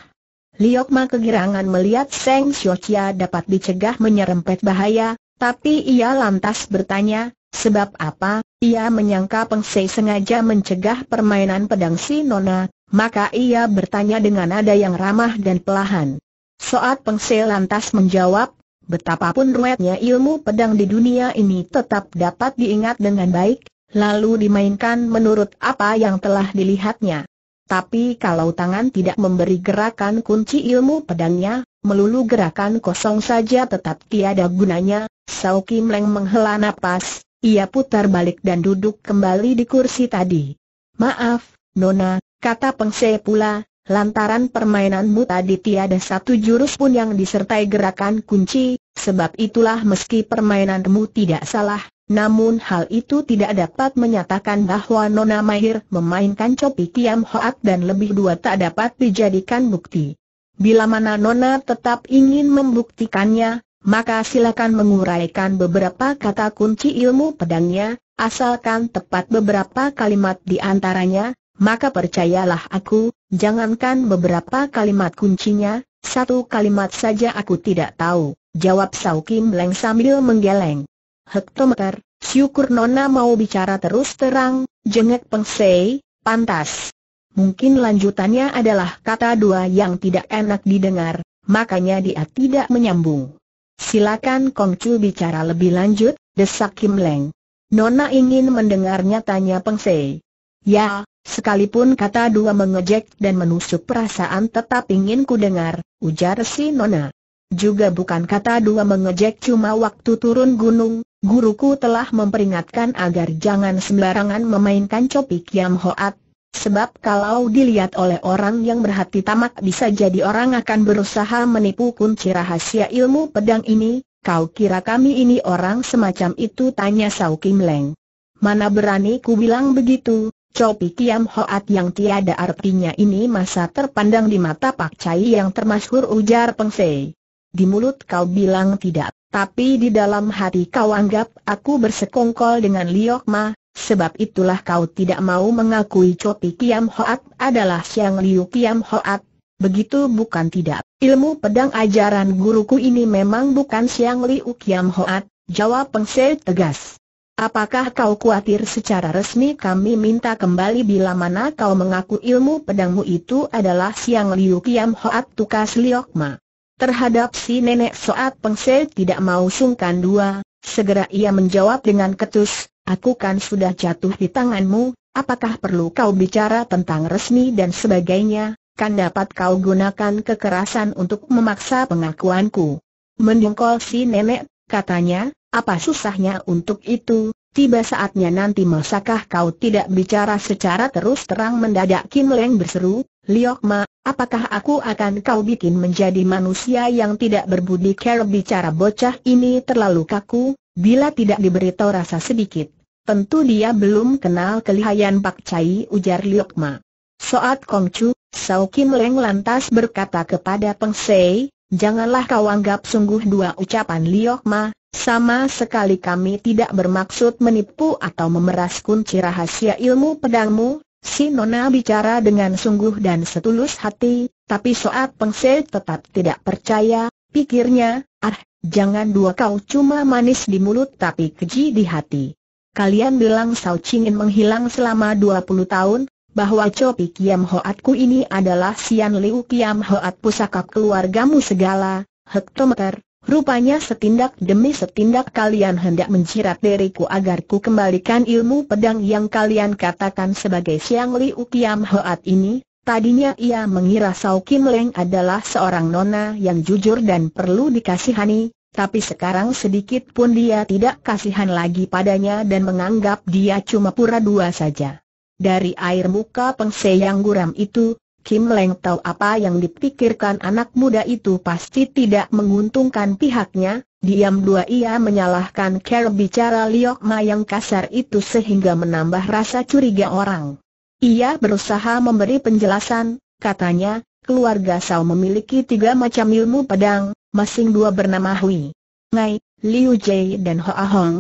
Liok Ma kegirangan melihat Seng Xiao Chia dapat dicegah menyerempet bahaya, tapi ia lantas bertanya, Sebab apa, ia menyangka Pengsei sengaja mencegah permainan pedang si Nona, maka ia bertanya dengan nada yang ramah dan pelahan. Soat Pengsei lantas menjawab, betapapun ruwetnya ilmu pedang di dunia ini tetap dapat diingat dengan baik, lalu dimainkan menurut apa yang telah dilihatnya. Tapi kalau tangan tidak memberi gerakan kunci ilmu pedangnya, melulu gerakan kosong saja tetap tiada gunanya, Sau Kim Leng menghela napas, ia putar balik dan duduk kembali di kursi tadi. Maaf, Nona, kata Pengse pula, lantaran permainanmu tadi tiada satu jurus pun yang disertai gerakan kunci, sebab itulah meski permainanmu tidak salah, namun hal itu tidak dapat menyatakan bahwa Nona Mahir memainkan copi Kiam Hoat dan lebih dua tak dapat dijadikan bukti. Bila mana Nona tetap ingin membuktikannya, maka silakan menguraikan beberapa kata kunci ilmu pedangnya, asalkan tepat beberapa kalimat di antaranya, maka percayalah aku, jangankan beberapa kalimat kuncinya, satu kalimat saja aku tidak tahu, jawab Sau Kim Leng sambil menggeleng. Hektometer, syukur Nona mau bicara terus terang, jengek pengsei, pantas. Mungkin lanjutannya adalah kata dua yang tidak enak didengar, makanya dia tidak menyambung. Silakan Kong Chu bicara lebih lanjut, desak Kim Leng. Nona ingin mendengarnya tanya Peng Sei. Ya, sekalipun kata dua mengejek dan menusuk perasaan tetap ingin ku dengar, ujar si Nona. Juga bukan kata dua mengejek cuma waktu turun gunung, guruku telah memperingatkan agar jangan sembarangan memainkan copik Yam Hoat, Sebab kalau dilihat oleh orang yang berhati tamak bisa jadi orang akan berusaha menipu kunci rahasia ilmu pedang ini, kau kira kami ini orang semacam itu tanya Sau Kim Leng. Mana berani ku bilang begitu, Copi Kiam Hoat yang tiada artinya ini masa terpandang di mata Pak Cai yang termasyhur ujar Peng Fei. Di mulut kau bilang tidak, tapi di dalam hati kau anggap aku bersekongkol dengan Liok Ma, Sebab itulah kau tidak mau mengakui Copi Kiam Hoat adalah Siang Liu Kiam Hoat. Begitu bukan tidak. Ilmu pedang ajaran guruku ini memang bukan Siang Liu Kiam Hoat, jawab Peng Se tegas. Apakah kau khawatir secara resmi kami minta kembali bila mana kau mengaku ilmu pedangmu itu adalah Siang Liu Kiam Hoat Tukas Liokma? Terhadap si nenek Soat Se tidak mau sungkan dua, segera ia menjawab dengan ketus, Aku kan sudah jatuh di tanganmu, apakah perlu kau bicara tentang resmi dan sebagainya, kan dapat kau gunakan kekerasan untuk memaksa pengakuanku. Mendengkol si nenek, katanya, apa susahnya untuk itu, Tiba saatnya nanti masakah kau tidak bicara secara terus terang mendadak Kim Leng berseru, Liok apakah aku akan kau bikin menjadi manusia yang tidak berbudi care bicara bocah ini terlalu kaku, Bila tidak diberitahu rasa sedikit, tentu dia belum kenal kelihayan Pak Cai ujar Liokma. Soat Kong Chu, Sao Kim Leng lantas berkata kepada Peng Sei, janganlah kau anggap sungguh dua ucapan Liokma, sama sekali kami tidak bermaksud menipu atau memeras kunci rahasia ilmu pedangmu, Si Nona bicara dengan sungguh dan setulus hati, tapi Soat Sei tetap tidak percaya, pikirnya, ah, Jangan dua kau cuma manis di mulut tapi keji di hati. Kalian bilang Sao Chingin menghilang selama 20 tahun, bahwa Chopi Kiam Hoatku ini adalah Sian Liu Kiam Hoat pusaka keluargamu segala, hektometer, rupanya setindak demi setindak kalian hendak menjirat diriku agar ku kembalikan ilmu pedang yang kalian katakan sebagai Siang Liu Kiam Hoat ini, Tadinya ia mengira Sau Kim Leng adalah seorang nona yang jujur dan perlu dikasihani, tapi sekarang sedikit pun dia tidak kasihan lagi padanya dan menganggap dia cuma pura-dua saja. Dari air muka pengse yang guram itu, Kim Leng tahu apa yang dipikirkan anak muda itu pasti tidak menguntungkan pihaknya, diam dua ia menyalahkan cara bicara Liok Ma yang kasar itu sehingga menambah rasa curiga orang. Ia berusaha memberi penjelasan, katanya, keluarga Sao memiliki tiga macam ilmu pedang, masing dua bernama Hui, Ngai, Liu Jie dan Hoa Hong.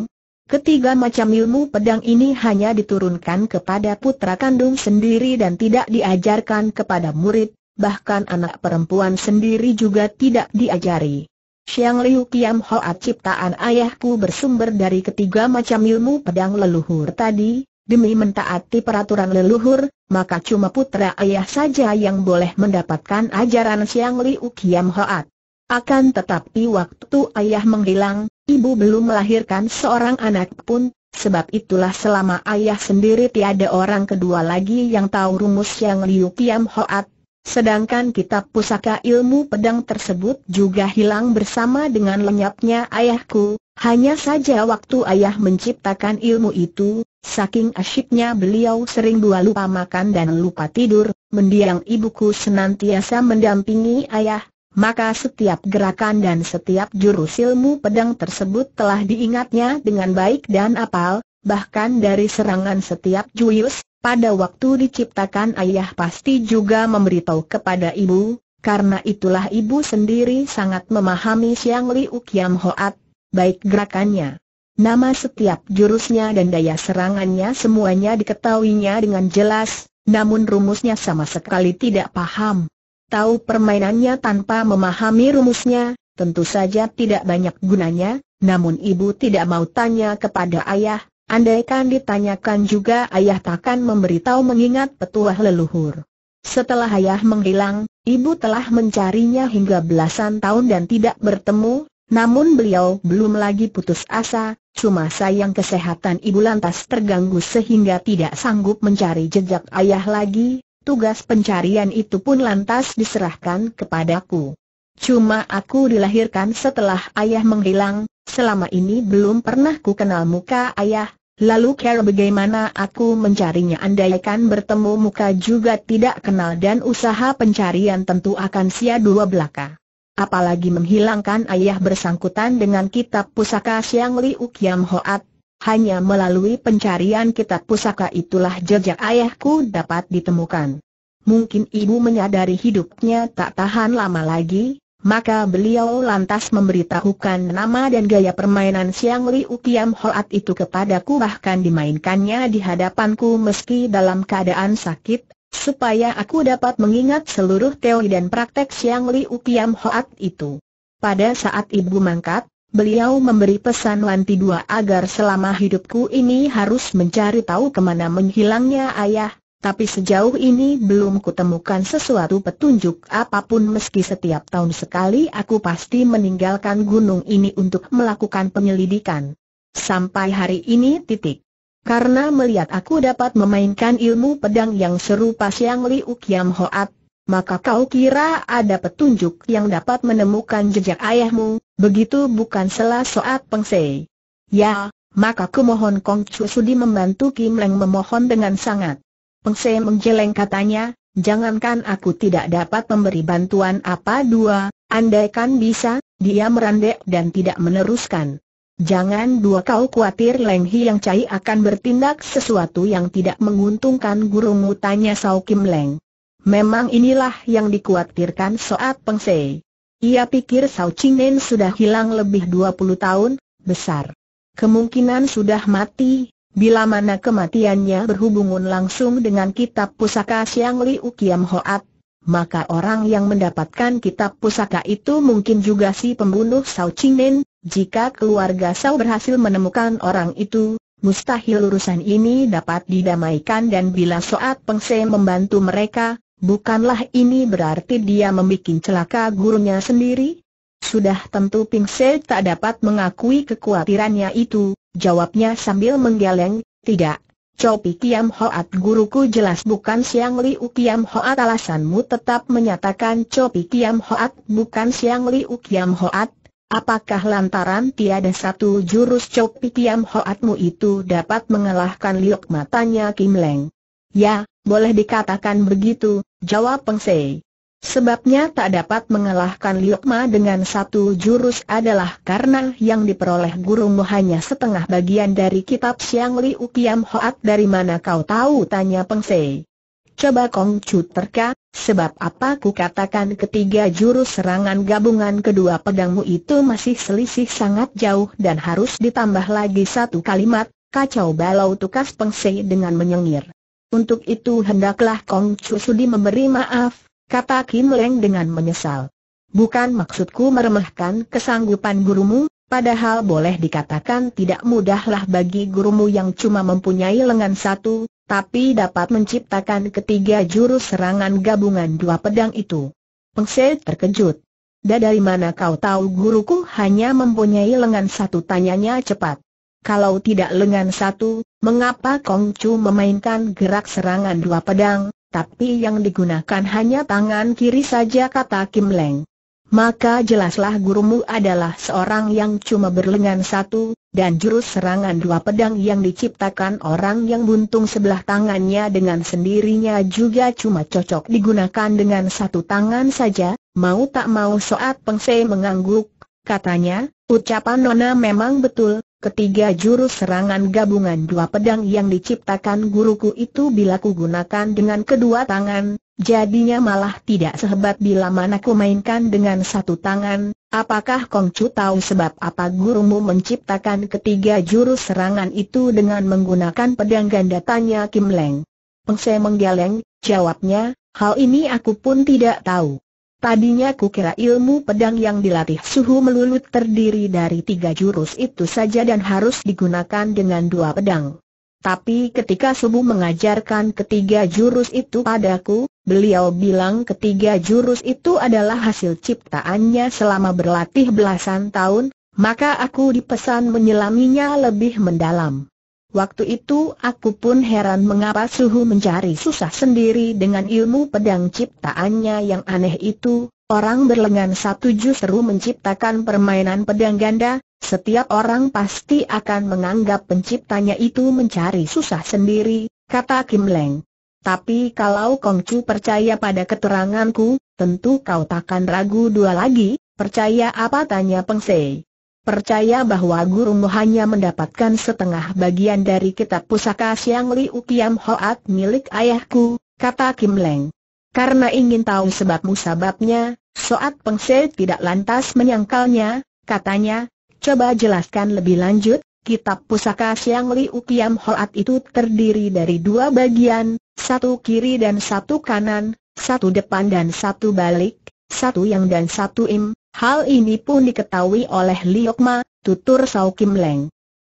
Ketiga macam ilmu pedang ini hanya diturunkan kepada putra kandung sendiri dan tidak diajarkan kepada murid, bahkan anak perempuan sendiri juga tidak diajari. Xiang Liu Kiam Hoa ciptaan ayahku bersumber dari ketiga macam ilmu pedang leluhur tadi, demi mentaati peraturan leluhur, maka cuma putra ayah saja yang boleh mendapatkan ajaran Siang Liu Kiam Hoat. Akan tetapi waktu ayah menghilang, ibu belum melahirkan seorang anak pun, sebab itulah selama ayah sendiri tiada orang kedua lagi yang tahu rumus Siang Liu Kiam Hoat. Sedangkan kitab pusaka ilmu pedang tersebut juga hilang bersama dengan lenyapnya ayahku, hanya saja waktu ayah menciptakan ilmu itu, Saking asyiknya beliau sering dua lupa makan dan lupa tidur, mendiang ibuku senantiasa mendampingi ayah, maka setiap gerakan dan setiap jurus ilmu pedang tersebut telah diingatnya dengan baik dan apal, bahkan dari serangan setiap juyus, pada waktu diciptakan ayah pasti juga memberitahu kepada ibu, karena itulah ibu sendiri sangat memahami Siang Liu Kiam Hoat, baik gerakannya Nama setiap jurusnya dan daya serangannya semuanya diketahuinya dengan jelas, namun rumusnya sama sekali tidak paham. Tahu permainannya tanpa memahami rumusnya, tentu saja tidak banyak gunanya, namun ibu tidak mau tanya kepada ayah, andaikan ditanyakan juga ayah takkan memberitahu mengingat petuah leluhur. Setelah ayah menghilang, ibu telah mencarinya hingga belasan tahun dan tidak bertemu, namun beliau belum lagi putus asa, cuma sayang kesehatan ibu lantas terganggu sehingga tidak sanggup mencari jejak ayah lagi, tugas pencarian itu pun lantas diserahkan kepadaku. Cuma aku dilahirkan setelah ayah menghilang, selama ini belum pernah ku kenal muka ayah, lalu kira bagaimana aku mencarinya andaikan bertemu muka juga tidak kenal dan usaha pencarian tentu akan sia dua belaka apalagi menghilangkan ayah bersangkutan dengan kitab pusaka Siang Liu Kiam Hoat. Hanya melalui pencarian kitab pusaka itulah jejak ayahku dapat ditemukan. Mungkin ibu menyadari hidupnya tak tahan lama lagi, maka beliau lantas memberitahukan nama dan gaya permainan Siang Liu Kiam Hoat itu kepadaku bahkan dimainkannya di hadapanku meski dalam keadaan sakit, supaya aku dapat mengingat seluruh teori dan praktek Siang Liu Kiam Hoat itu. Pada saat ibu mangkat, beliau memberi pesan Wanti Dua agar selama hidupku ini harus mencari tahu kemana menghilangnya ayah, tapi sejauh ini belum kutemukan sesuatu petunjuk apapun meski setiap tahun sekali aku pasti meninggalkan gunung ini untuk melakukan penyelidikan. Sampai hari ini titik. Karena melihat aku dapat memainkan ilmu pedang yang serupa Siang Liu Kiam Hoat, maka kau kira ada petunjuk yang dapat menemukan jejak ayahmu, begitu bukan selah soat pengsei. Ya, maka kumohon Kong Chu Sudi membantu Kim Leng memohon dengan sangat. Pengsei menjeleng katanya, jangankan aku tidak dapat memberi bantuan apa dua, andaikan bisa, dia merandek dan tidak meneruskan. Jangan dua kau khawatir Leng yang Cai akan bertindak sesuatu yang tidak menguntungkan gurumu tanya Sao Kim Leng. Memang inilah yang dikhawatirkan Soat Peng Sei. Ia pikir Sao Ching Nen sudah hilang lebih 20 tahun, besar. Kemungkinan sudah mati, bila mana kematiannya berhubungan langsung dengan kitab pusaka Siang Liu Kiam Hoat. Maka orang yang mendapatkan kitab pusaka itu mungkin juga si pembunuh Sao Ching Nen, jika keluarga Sau berhasil menemukan orang itu, mustahil urusan ini dapat didamaikan dan bila Soat Pengse membantu mereka, bukanlah ini berarti dia membuat celaka gurunya sendiri? Sudah tentu Se tak dapat mengakui kekhawatirannya itu, jawabnya sambil menggeleng, tidak. Copi Kiam Hoat guruku jelas bukan Siang Liu Kiam Hoat alasanmu tetap menyatakan Copi Kiam Hoat bukan Siang Liu Kiam Hoat, Apakah lantaran tiada satu jurus copi Kiam Hoatmu itu dapat mengalahkan liuk matanya Kim Leng? Ya, boleh dikatakan begitu, jawab Peng Sei. Sebabnya tak dapat mengalahkan liuk ma dengan satu jurus adalah karena yang diperoleh gurumu hanya setengah bagian dari kitab Siang Liu Kiam Hoat dari mana kau tahu tanya Peng Sei. Coba Kong Chu terka, Sebab apa ku katakan ketiga jurus serangan gabungan kedua pedangmu itu masih selisih sangat jauh dan harus ditambah lagi satu kalimat, kacau balau tukas pengsei dengan menyengir. Untuk itu hendaklah Kong Chu Sudi memberi maaf, kata Kim Leng dengan menyesal. Bukan maksudku meremehkan kesanggupan gurumu, padahal boleh dikatakan tidak mudahlah bagi gurumu yang cuma mempunyai lengan satu, tapi dapat menciptakan ketiga jurus serangan gabungan dua pedang itu. Peng Se terkejut. Da dari mana kau tahu guruku hanya mempunyai lengan satu tanyanya cepat. Kalau tidak lengan satu, mengapa Kong Chu memainkan gerak serangan dua pedang, tapi yang digunakan hanya tangan kiri saja kata Kim Leng maka jelaslah gurumu adalah seorang yang cuma berlengan satu, dan jurus serangan dua pedang yang diciptakan orang yang buntung sebelah tangannya dengan sendirinya juga cuma cocok digunakan dengan satu tangan saja, mau tak mau soat pengsei mengangguk, katanya, ucapan Nona memang betul, Ketiga jurus serangan gabungan dua pedang yang diciptakan guruku itu bila ku gunakan dengan kedua tangan, jadinya malah tidak sehebat bila mana ku mainkan dengan satu tangan. Apakah Kong Chu tahu sebab apa gurumu menciptakan ketiga jurus serangan itu dengan menggunakan pedang ganda tanya Kim Leng? Pengse menggeleng, jawabnya, hal ini aku pun tidak tahu. Tadinya ku kira ilmu pedang yang dilatih suhu melulut terdiri dari tiga jurus itu saja dan harus digunakan dengan dua pedang. Tapi ketika subuh mengajarkan ketiga jurus itu padaku, beliau bilang ketiga jurus itu adalah hasil ciptaannya selama berlatih belasan tahun, maka aku dipesan menyelaminya lebih mendalam. Waktu itu aku pun heran mengapa Suhu mencari susah sendiri dengan ilmu pedang ciptaannya yang aneh itu. Orang berlengan satu justru menciptakan permainan pedang ganda, setiap orang pasti akan menganggap penciptanya itu mencari susah sendiri, kata Kim Leng. Tapi kalau Kong Chu percaya pada keteranganku, tentu kau takkan ragu dua lagi, percaya apa tanya Peng Sei percaya bahwa gurumu hanya mendapatkan setengah bagian dari kitab pusaka Siang Li Kiam Hoat milik ayahku, kata Kim Leng. Karena ingin tahu sebab musababnya, Soat Se tidak lantas menyangkalnya, katanya, coba jelaskan lebih lanjut, kitab pusaka Siang Li Kiam Hoat itu terdiri dari dua bagian, satu kiri dan satu kanan, satu depan dan satu balik, satu yang dan satu im, Hal ini pun diketahui oleh Liokma, tutur Sau Kim Leng.